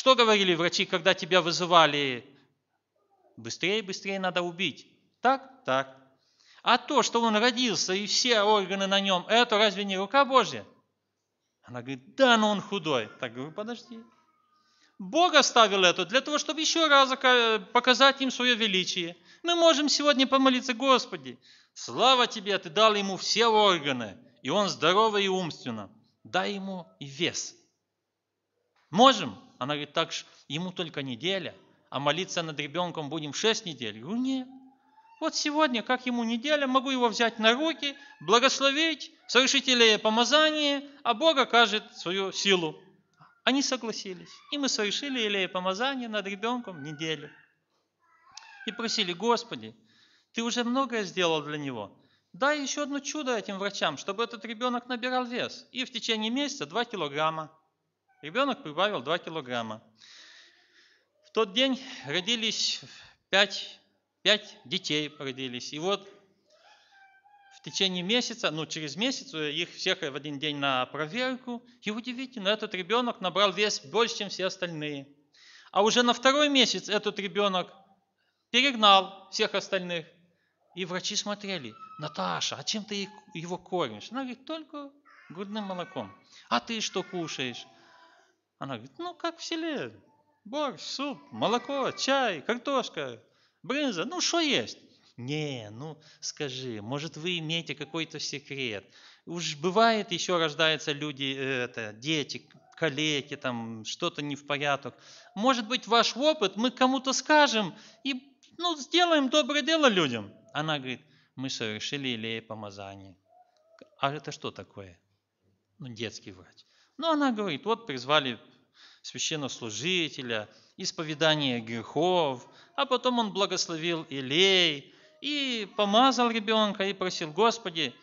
Speaker 1: что говорили врачи, когда тебя вызывали? Быстрее, быстрее надо убить. Так? Так. А то, что он родился и все органы на нем, это разве не рука Божья? Она говорит, да, но он худой. Так говорю, подожди. Бог оставил это для того, чтобы еще раз показать им свое величие. Мы можем сегодня помолиться, Господи, слава Тебе, Ты дал ему все органы, и он здоровый и умственно. Дай ему и вес. Можем? Она говорит, так ж, ему только неделя, а молиться над ребенком будем шесть недель. Я говорю, нет. Вот сегодня, как ему неделя, могу его взять на руки, благословить, совершить или помазание, а Бог окажет свою силу. Они согласились. И мы совершили или помазание над ребенком неделю. И просили, Господи, Ты уже многое сделал для него. Дай еще одно чудо этим врачам, чтобы этот ребенок набирал вес. И в течение месяца 2 килограмма. Ребенок прибавил 2 килограмма. В тот день родились 5, 5 детей родились. И вот в течение месяца, ну через месяц их всех в один день на проверку. И удивительно, этот ребенок набрал вес больше, чем все остальные. А уже на второй месяц этот ребенок перегнал всех остальных. И врачи смотрели, Наташа, а чем ты его кормишь? Она говорит, только грудным молоком. А ты что кушаешь? Она говорит, ну как в селе, борщ, суп, молоко, чай, картошка, брынза, ну что есть? Не, ну скажи, может вы имеете какой-то секрет? Уж бывает еще рождаются люди, э, это, дети, калеки, там что-то не в порядок. Может быть ваш опыт мы кому-то скажем и ну, сделаем доброе дело людям. Она говорит, мы совершили лей помазание. А это что такое? Ну, детский врач. Но она говорит, вот призвали священнослужителя, исповедание грехов, а потом он благословил Илей и помазал ребенка и просил, Господи,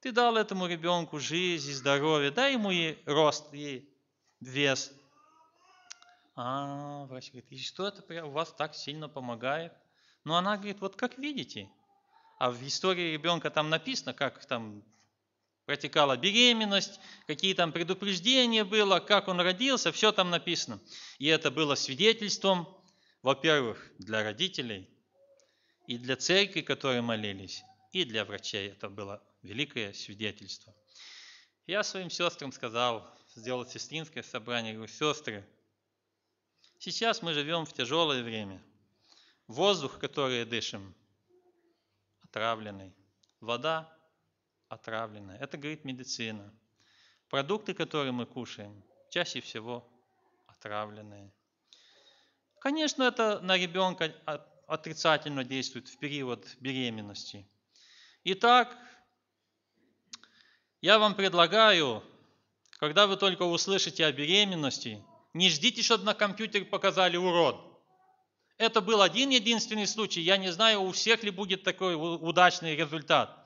Speaker 1: ты дал этому ребенку жизнь и здоровье, дай ему и рост, и вес. А, врач говорит, и что это у вас так сильно помогает? Но она говорит, вот как видите, а в истории ребенка там написано, как там протекала беременность, какие там предупреждения было, как он родился, все там написано. И это было свидетельством, во-первых, для родителей и для церкви, которые молились, и для врачей. Это было великое свидетельство. Я своим сестрам сказал, сделал сестринское собрание, говорю, сестры, сейчас мы живем в тяжелое время. Воздух, который дышим, отравленный. Вода отравлены. Это говорит медицина. Продукты, которые мы кушаем, чаще всего отравленные. Конечно, это на ребенка отрицательно действует в период беременности. Итак, я вам предлагаю, когда вы только услышите о беременности, не ждите, чтобы на компьютере показали урод. Это был один единственный случай. Я не знаю, у всех ли будет такой удачный результат.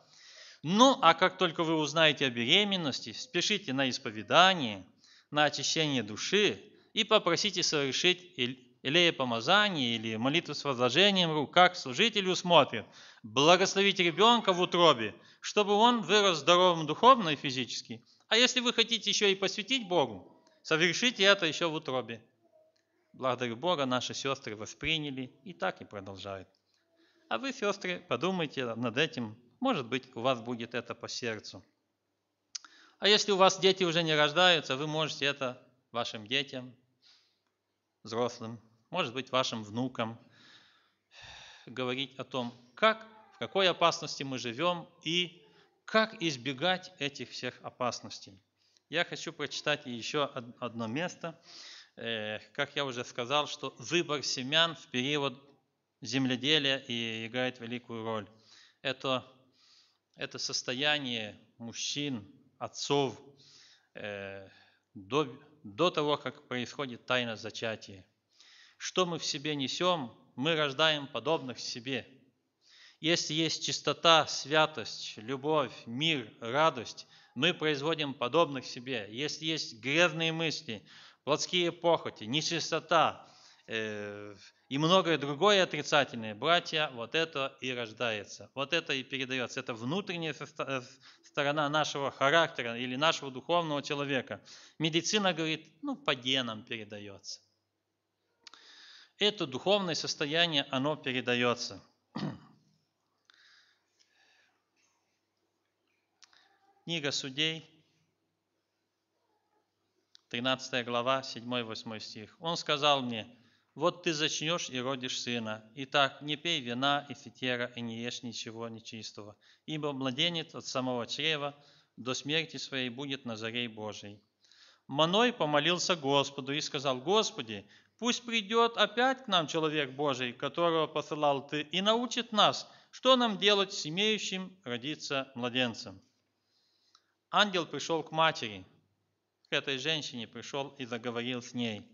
Speaker 1: Ну, а как только вы узнаете о беременности, спешите на исповедание, на очищение души и попросите совершить или помазание, или молитву с возложением рук, как служитель усмотрит, благословить ребенка в утробе, чтобы он вырос здоровым духовно и физически. А если вы хотите еще и посвятить Богу, совершите это еще в утробе. Благодарю Бога, наши сестры восприняли и так и продолжают. А вы, сестры, подумайте над этим может быть, у вас будет это по сердцу. А если у вас дети уже не рождаются, вы можете это вашим детям, взрослым, может быть, вашим внукам говорить о том, как, в какой опасности мы живем и как избегать этих всех опасностей. Я хочу прочитать еще одно место. Э, как я уже сказал, что выбор семян в период земледелия и играет великую роль. Это это состояние мужчин, отцов э, до, до того, как происходит тайна зачатия. Что мы в себе несем, мы рождаем подобных себе. Если есть чистота, святость, любовь, мир, радость, мы производим подобных себе. Если есть грязные мысли, плотские похоти, нечистота, э, и многое другое отрицательное, братья, вот это и рождается, вот это и передается. Это внутренняя э, сторона нашего характера или нашего духовного человека. Медицина говорит, ну, по генам передается. Это духовное состояние, оно передается. *clears throat* Книга судей, 13 глава, 7-8 стих. Он сказал мне, вот ты зачнешь и родишь сына. Итак, не пей вина и фитера, и не ешь ничего нечистого, ибо младенец от самого чрева до смерти своей будет на зарей Божией». Маной помолился Господу и сказал, «Господи, пусть придет опять к нам человек Божий, которого посылал Ты, и научит нас, что нам делать с имеющим родиться младенцем». Ангел пришел к матери, к этой женщине пришел и заговорил с ней –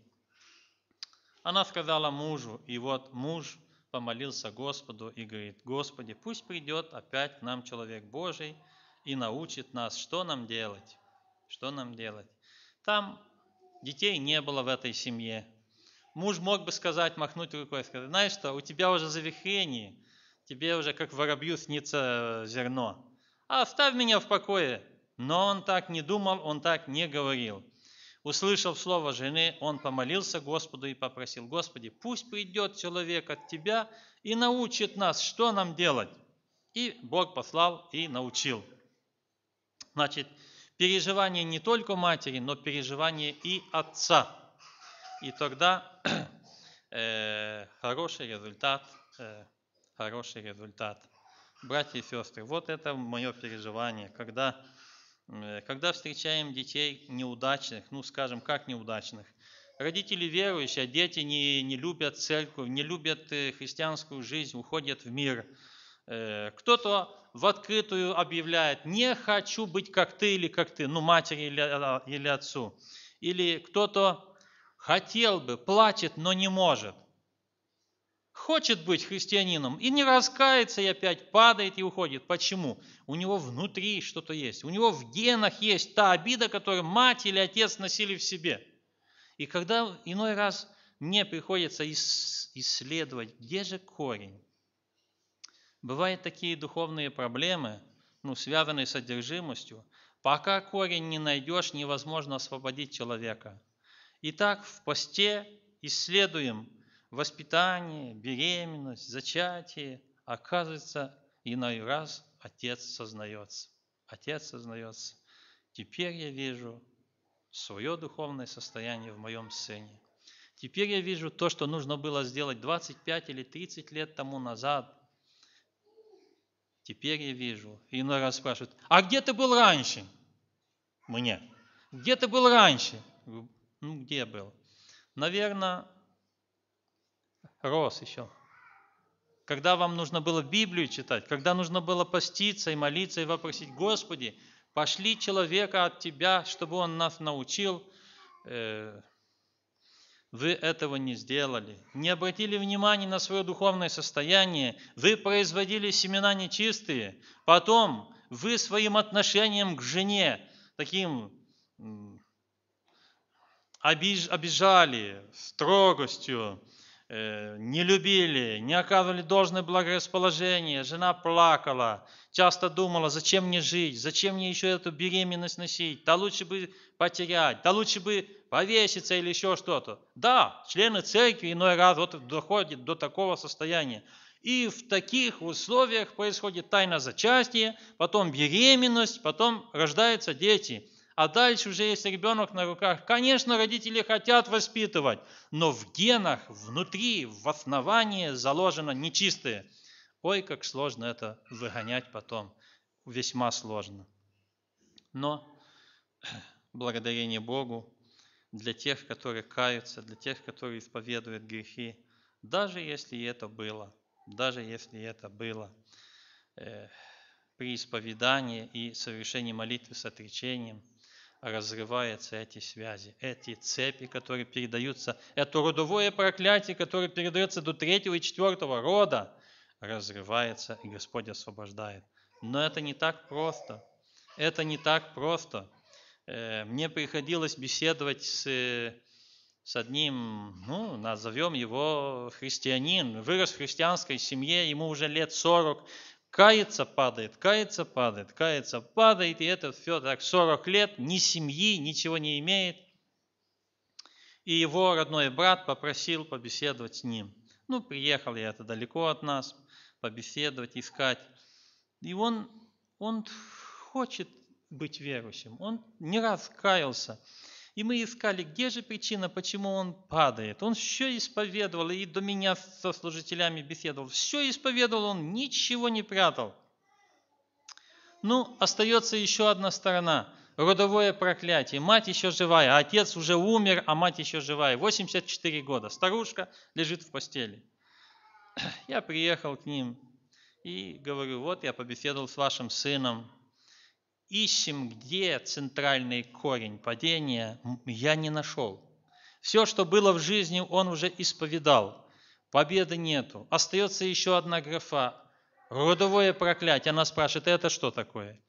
Speaker 1: она сказала мужу, и вот муж помолился Господу и говорит, «Господи, пусть придет опять к нам человек Божий и научит нас, что нам делать». Что нам делать? Там детей не было в этой семье. Муж мог бы сказать, махнуть рукой, сказать, знаешь что, у тебя уже завихрение, тебе уже как воробью снится зерно. А оставь меня в покое. Но он так не думал, он так не говорил. Услышав слово жены, он помолился Господу и попросил, «Господи, пусть придет человек от Тебя и научит нас, что нам делать». И Бог послал и научил. Значит, переживание не только матери, но переживание и отца. И тогда *clears throat* э, хороший результат, э, хороший результат. Братья и сестры, вот это мое переживание, когда Э, когда встречаем детей неудачных, ну скажем, как неудачных, родители верующие, а дети не, не любят церковь, не любят э, христианскую жизнь, уходят в мир. Э, кто-то в открытую объявляет, не хочу быть как ты или как ты, ну матери или, а, или отцу. Или кто-то хотел бы, плачет, но не может – хочет быть христианином и не раскается и опять падает и уходит. Почему? У него внутри что-то есть. У него в генах есть та обида, которую мать или отец носили в себе. И когда иной раз мне приходится исследовать, где же корень, бывают такие духовные проблемы, ну, связанные с одержимостью. Пока корень не найдешь, невозможно освободить человека. Итак, в посте исследуем – воспитание, беременность, зачатие. Оказывается, иной раз отец сознается. Отец сознается. Теперь я вижу свое духовное состояние в моем сыне. Теперь я вижу то, что нужно было сделать 25 или 30 лет тому назад. Теперь я вижу. иной раз спрашивают, а где ты был раньше? Мне. Где ты был раньше? Ну, где был? Наверное, рос еще. Когда вам нужно было Библию читать, когда нужно было поститься и молиться и вопросить, Господи, пошли человека от Тебя, чтобы он нас научил, э, вы этого не сделали. Не обратили внимания на свое духовное состояние. Вы производили семена нечистые. Потом вы своим отношением к жене таким обижали, строгостью, Э, не любили, не оказывали должное благорасположение, жена плакала, часто думала, зачем мне жить, зачем мне еще эту беременность носить, да лучше бы потерять, да лучше бы повеситься или еще что-то. Да, члены церкви иной раз вот доходят до такого состояния. И в таких условиях происходит тайна зачастия, потом беременность, потом рождаются дети а дальше уже есть ребенок на руках. Конечно, родители хотят воспитывать, но в генах, внутри, в основании заложено нечистое. Ой, как сложно это выгонять потом. Весьма сложно. Но *clears throat* благодарение Богу для тех, которые каются, для тех, которые исповедуют грехи, даже если это было, даже если это было э, при исповедании и совершении молитвы с отречением – разрываются эти связи, эти цепи, которые передаются, это родовое проклятие, которое передается до третьего и четвертого рода, разрывается, и Господь освобождает. Но это не так просто. Это не так просто. Э, мне приходилось беседовать с, с одним, ну, назовем его христианин, вырос в христианской семье, ему уже лет 40, кается, падает, кается, падает, кается, падает, и этот все так 40 лет, ни семьи, ничего не имеет. И его родной брат попросил побеседовать с ним. Ну, приехал я, это далеко от нас, побеседовать, искать. И он, он хочет быть верующим, он не раскаялся. каялся. И мы искали, где же причина, почему он падает. Он все исповедовал, и до меня со служителями беседовал. Все исповедовал, он ничего не прятал. Ну, остается еще одна сторона. Родовое проклятие. Мать еще живая, а отец уже умер, а мать еще живая. 84 года. Старушка лежит в постели. Я приехал к ним и говорю, вот я побеседовал с вашим сыном, ищем, где центральный корень падения, я не нашел. Все, что было в жизни, он уже исповедал. Победы нету. Остается еще одна графа. Родовое проклятие. Она спрашивает, это что такое?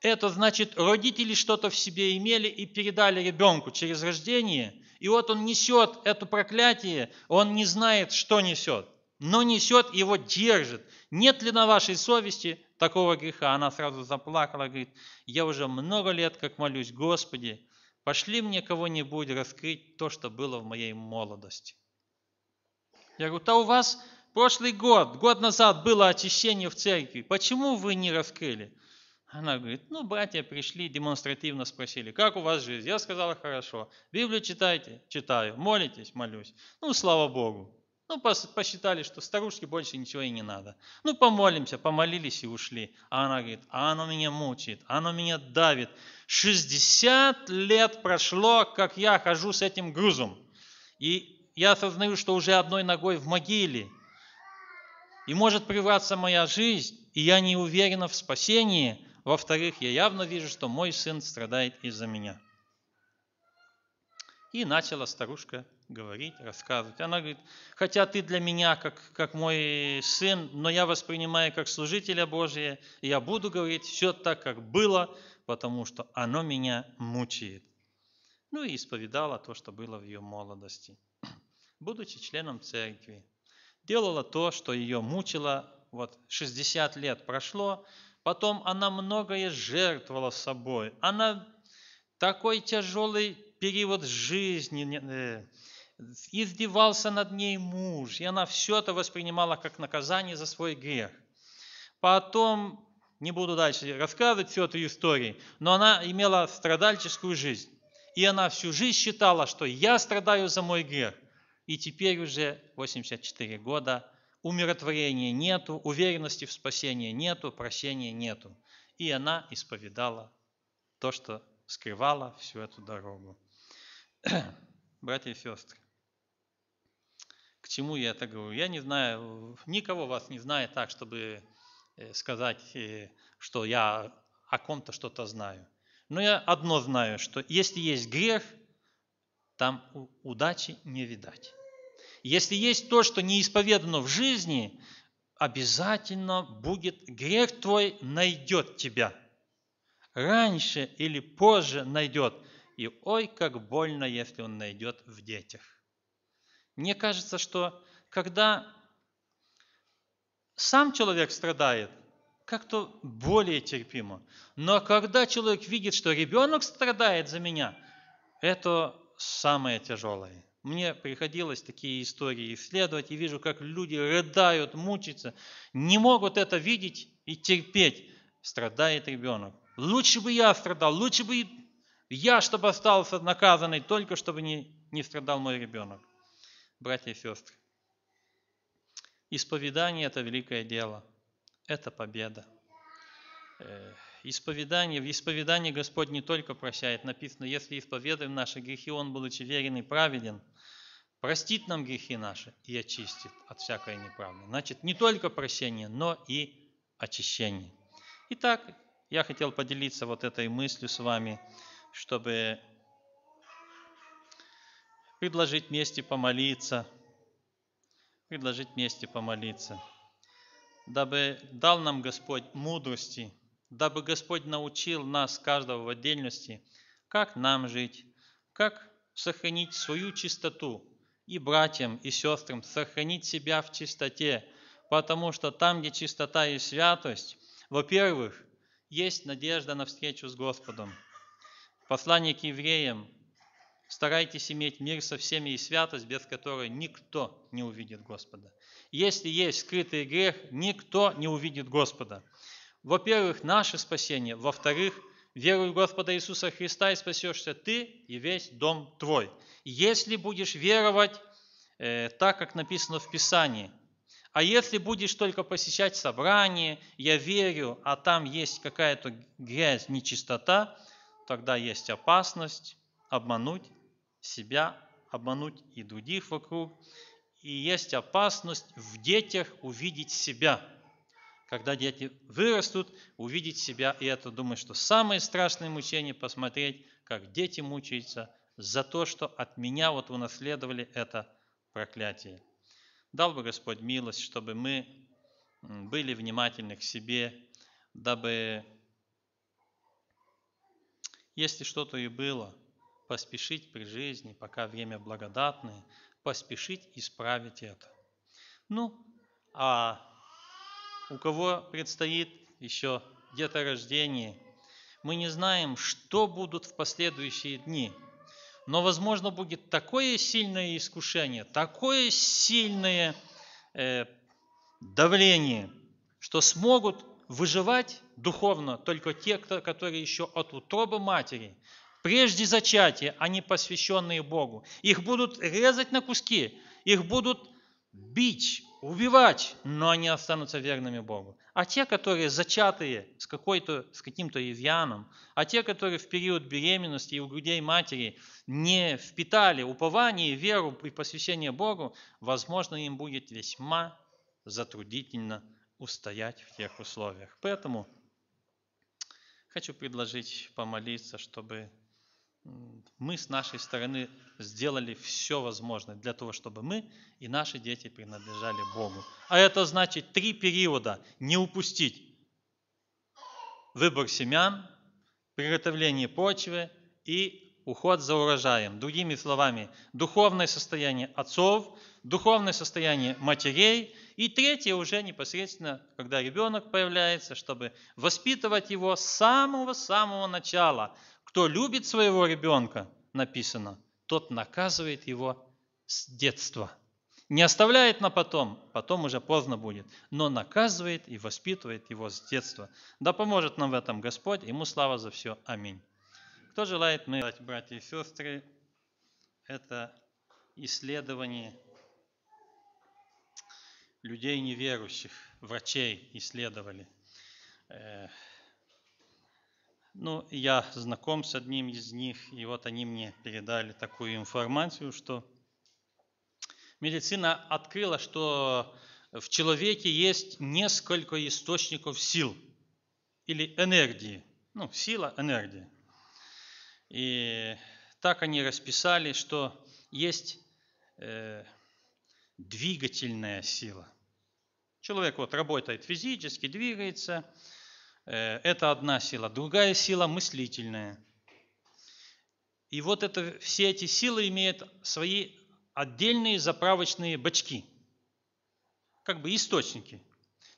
Speaker 1: Это значит, родители что-то в себе имели и передали ребенку через рождение. И вот он несет это проклятие, он не знает, что несет, но несет, его держит. Нет ли на вашей совести такого греха. Она сразу заплакала, говорит, я уже много лет как молюсь, Господи, пошли мне кого-нибудь раскрыть то, что было в моей молодости. Я говорю, да у вас прошлый год, год назад было очищение в церкви, почему вы не раскрыли? Она говорит, ну, братья пришли, демонстративно спросили, как у вас жизнь? Я сказала, хорошо. Библию читайте? Читаю. Молитесь? Молюсь. Ну, слава Богу. Ну, посчитали, что старушке больше ничего и не надо. Ну, помолимся, помолились и ушли. А она говорит, а оно меня мучает, оно меня давит. 60 лет прошло, как я хожу с этим грузом. И я осознаю, что уже одной ногой в могиле. И может прерваться моя жизнь, и я не уверена в спасении. Во-вторых, я явно вижу, что мой сын страдает из-за меня. И начала старушка говорить, рассказывать. Она говорит, хотя ты для меня как, как мой сын, но я воспринимаю как служителя Божия, и я буду говорить все так, как было, потому что оно меня мучает. Ну и исповедала то, что было в ее молодости. *clears throat* Будучи членом церкви, делала то, что ее мучило, вот 60 лет прошло, потом она многое жертвовала собой, она такой тяжелый период жизни э, издевался над ней муж, и она все это воспринимала как наказание за свой грех. Потом, не буду дальше рассказывать всю эту историю, но она имела страдальческую жизнь. И она всю жизнь считала, что я страдаю за мой грех. И теперь уже 84 года умиротворения нету, уверенности в спасении нету, прощения нету. И она исповедала то, что скрывала всю эту дорогу. *clears throat* Братья и сестры, чему я это говорю? Я не знаю, никого вас не знает так, чтобы э, сказать, э, что я о ком-то что-то знаю. Но я одно знаю, что если есть грех, там удачи не видать. Если есть то, что не исповедано в жизни, обязательно будет, грех твой найдет тебя. Раньше или позже найдет. И ой, как больно, если он найдет в детях. Мне кажется, что когда сам человек страдает, как-то более терпимо. Но когда человек видит, что ребенок страдает за меня, это самое тяжелое. Мне приходилось такие истории исследовать, и вижу, как люди рыдают, мучаются, не могут это видеть и терпеть. Страдает ребенок. Лучше бы я страдал, лучше бы я, чтобы остался наказанный, только чтобы не, не страдал мой ребенок братья и сестры. Исповедание – это великое дело, это победа. Э, исповедание, в исповедании Господь не только прощает, написано, если исповедуем наши грехи, Он, будучи верен и праведен, простит нам грехи наши и очистит от всякой неправды. Значит, не только прощение, но и очищение. Итак, я хотел поделиться вот этой мыслью с вами, чтобы предложить вместе помолиться, предложить вместе помолиться, дабы дал нам Господь мудрости, дабы Господь научил нас, каждого в отдельности, как нам жить, как сохранить свою чистоту и братьям, и сестрам, сохранить себя в чистоте, потому что там, где чистота и святость, во-первых, есть надежда на встречу с Господом. Послание к евреям, Старайтесь иметь мир со всеми и святость, без которой никто не увидит Господа. Если есть скрытый грех, никто не увидит Господа. Во-первых, наше спасение. Во-вторых, веруй в Господа Иисуса Христа и спасешься ты и весь дом твой. Если будешь веровать э, так, как написано в Писании – а если будешь только посещать собрание, я верю, а там есть какая-то грязь, нечистота, тогда есть опасность обмануть себя обмануть и других вокруг. И есть опасность в детях увидеть себя. Когда дети вырастут, увидеть себя, и это, думаю, что самое страшное мучение – посмотреть, как дети мучаются за то, что от меня вот унаследовали это проклятие. Дал бы Господь милость, чтобы мы были внимательны к себе, дабы, если что-то и было – поспешить при жизни, пока время благодатное, поспешить исправить это. Ну, а у кого предстоит еще деторождение, мы не знаем, что будут в последующие дни. Но, возможно, будет такое сильное искушение, такое сильное э, давление, что смогут выживать духовно только те, кто, которые еще от утробы матери, прежде зачатия, они а посвященные Богу. Их будут резать на куски, их будут бить, убивать, но они останутся верными Богу. А те, которые зачатые с, какой-то, с каким-то изъяном, а те, которые в период беременности и у грудей матери не впитали упование веру при посвящении Богу, возможно, им будет весьма затруднительно устоять в тех условиях. Поэтому хочу предложить помолиться, чтобы мы с нашей стороны сделали все возможное для того, чтобы мы и наши дети принадлежали Богу. А это значит три периода не упустить. Выбор семян, приготовление почвы и уход за урожаем. Другими словами, духовное состояние отцов, духовное состояние матерей и третье уже непосредственно, когда ребенок появляется, чтобы воспитывать его с самого-самого начала – кто любит своего ребенка, написано, тот наказывает его с детства. Не оставляет на потом, потом уже поздно будет, но наказывает и воспитывает его с детства. Да поможет нам в этом Господь, ему слава за все. Аминь. Кто желает, мы, братья и сестры, это исследование людей неверующих, врачей исследовали. Э, ну, я знаком с одним из них, и вот они мне передали такую информацию, что медицина открыла, что в человеке есть несколько источников сил или энергии. Ну, сила, энергия. И так они расписали, что есть э, двигательная сила. Человек вот работает физически, двигается, Э, это одна сила. Другая сила мыслительная. И вот это, все эти силы имеют свои отдельные заправочные бачки, как бы источники.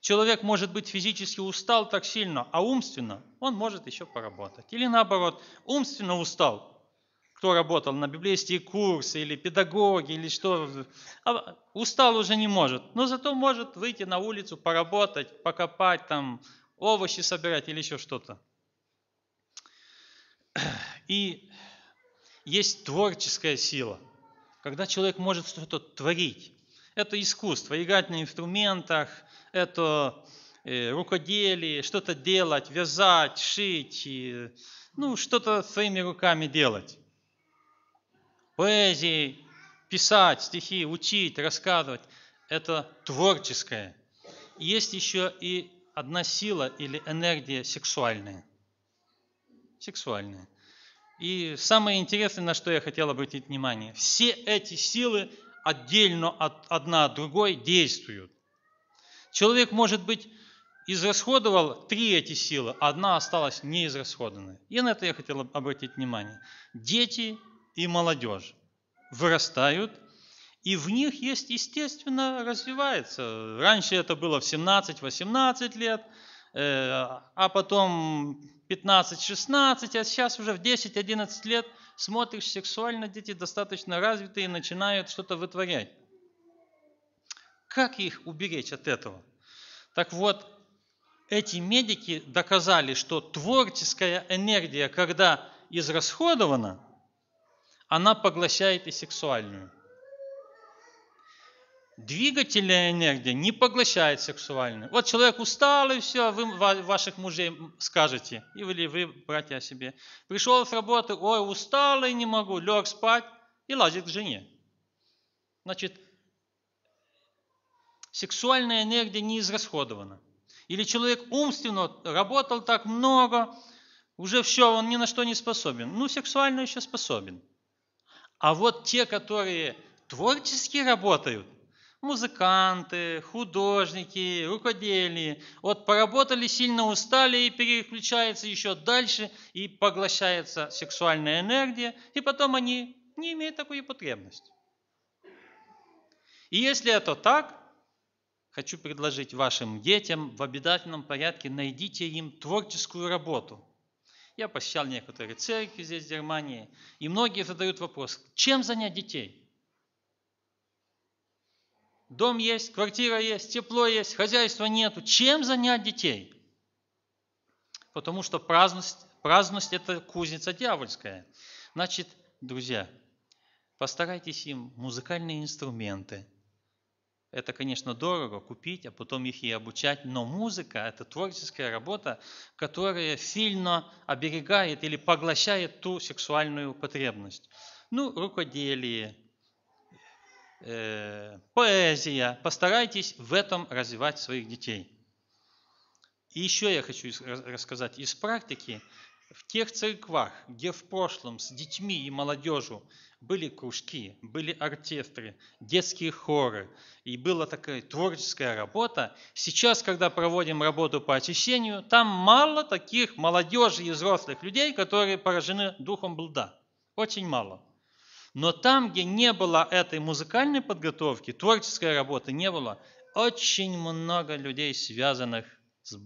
Speaker 1: Человек может быть физически устал так сильно, а умственно он может еще поработать. Или наоборот, умственно устал, кто работал на библейские курсы или педагоги или что, а устал уже не может, но зато может выйти на улицу, поработать, покопать там, овощи собирать или еще что-то. И есть творческая сила, когда человек может что-то творить. Это искусство, играть на инструментах, это э, рукоделие, что-то делать, вязать, шить, и, ну, что-то своими руками делать. Поэзии, писать стихи, учить, рассказывать – это творческое. Есть еще и одна сила или энергия сексуальная. Сексуальная. И самое интересное, на что я хотел обратить внимание, все эти силы отдельно от, одна от другой действуют. Человек, может быть, израсходовал три эти силы, а одна осталась неизрасходанной. И на это я хотел обратить внимание. Дети и молодежь вырастают и в них есть, естественно, развивается. Раньше это было в 17-18 лет, э, а потом 15-16, а сейчас уже в 10-11 лет смотришь сексуально, дети достаточно развитые и начинают что-то вытворять. Как их уберечь от этого? Так вот, эти медики доказали, что творческая энергия, когда израсходована, она поглощает и сексуальную. Двигательная энергия не поглощает сексуальную. Вот человек устал, и все, вы ваших мужей скажете, или вы, братья, себе. Пришел с работы, ой, устал и не могу, лег спать и лазит к жене. Значит, сексуальная энергия не израсходована. Или человек умственно работал так много, уже все, он ни на что не способен. Ну, сексуально еще способен. А вот те, которые творчески работают – музыканты, художники, рукодельные. Вот поработали, сильно устали и переключается еще дальше и поглощается сексуальная энергия, и потом они не имеют такой потребности. И если это так, хочу предложить вашим детям в обязательном порядке найдите им творческую работу. Я посещал некоторые церкви здесь, в Германии, и многие задают вопрос, чем занять детей – Дом есть, квартира есть, тепло есть, хозяйства нету. Чем занять детей? Потому что праздность, праздность – это кузница дьявольская. Значит, друзья, постарайтесь им музыкальные инструменты. Это, конечно, дорого купить, а потом их и обучать, но музыка – это творческая работа, которая сильно оберегает или поглощает ту сексуальную потребность. Ну, рукоделие – э, поэзия. Постарайтесь в этом развивать своих детей. И еще я хочу рассказать из практики. В тех церквах, где в прошлом с детьми и молодежью были кружки, были оркестры, детские хоры, и была такая творческая работа, сейчас, когда проводим работу по очищению, там мало таких молодежи и взрослых людей, которые поражены духом блуда. Очень мало. Но там, где не было этой музыкальной подготовки, творческой работы не было, очень много людей, связанных с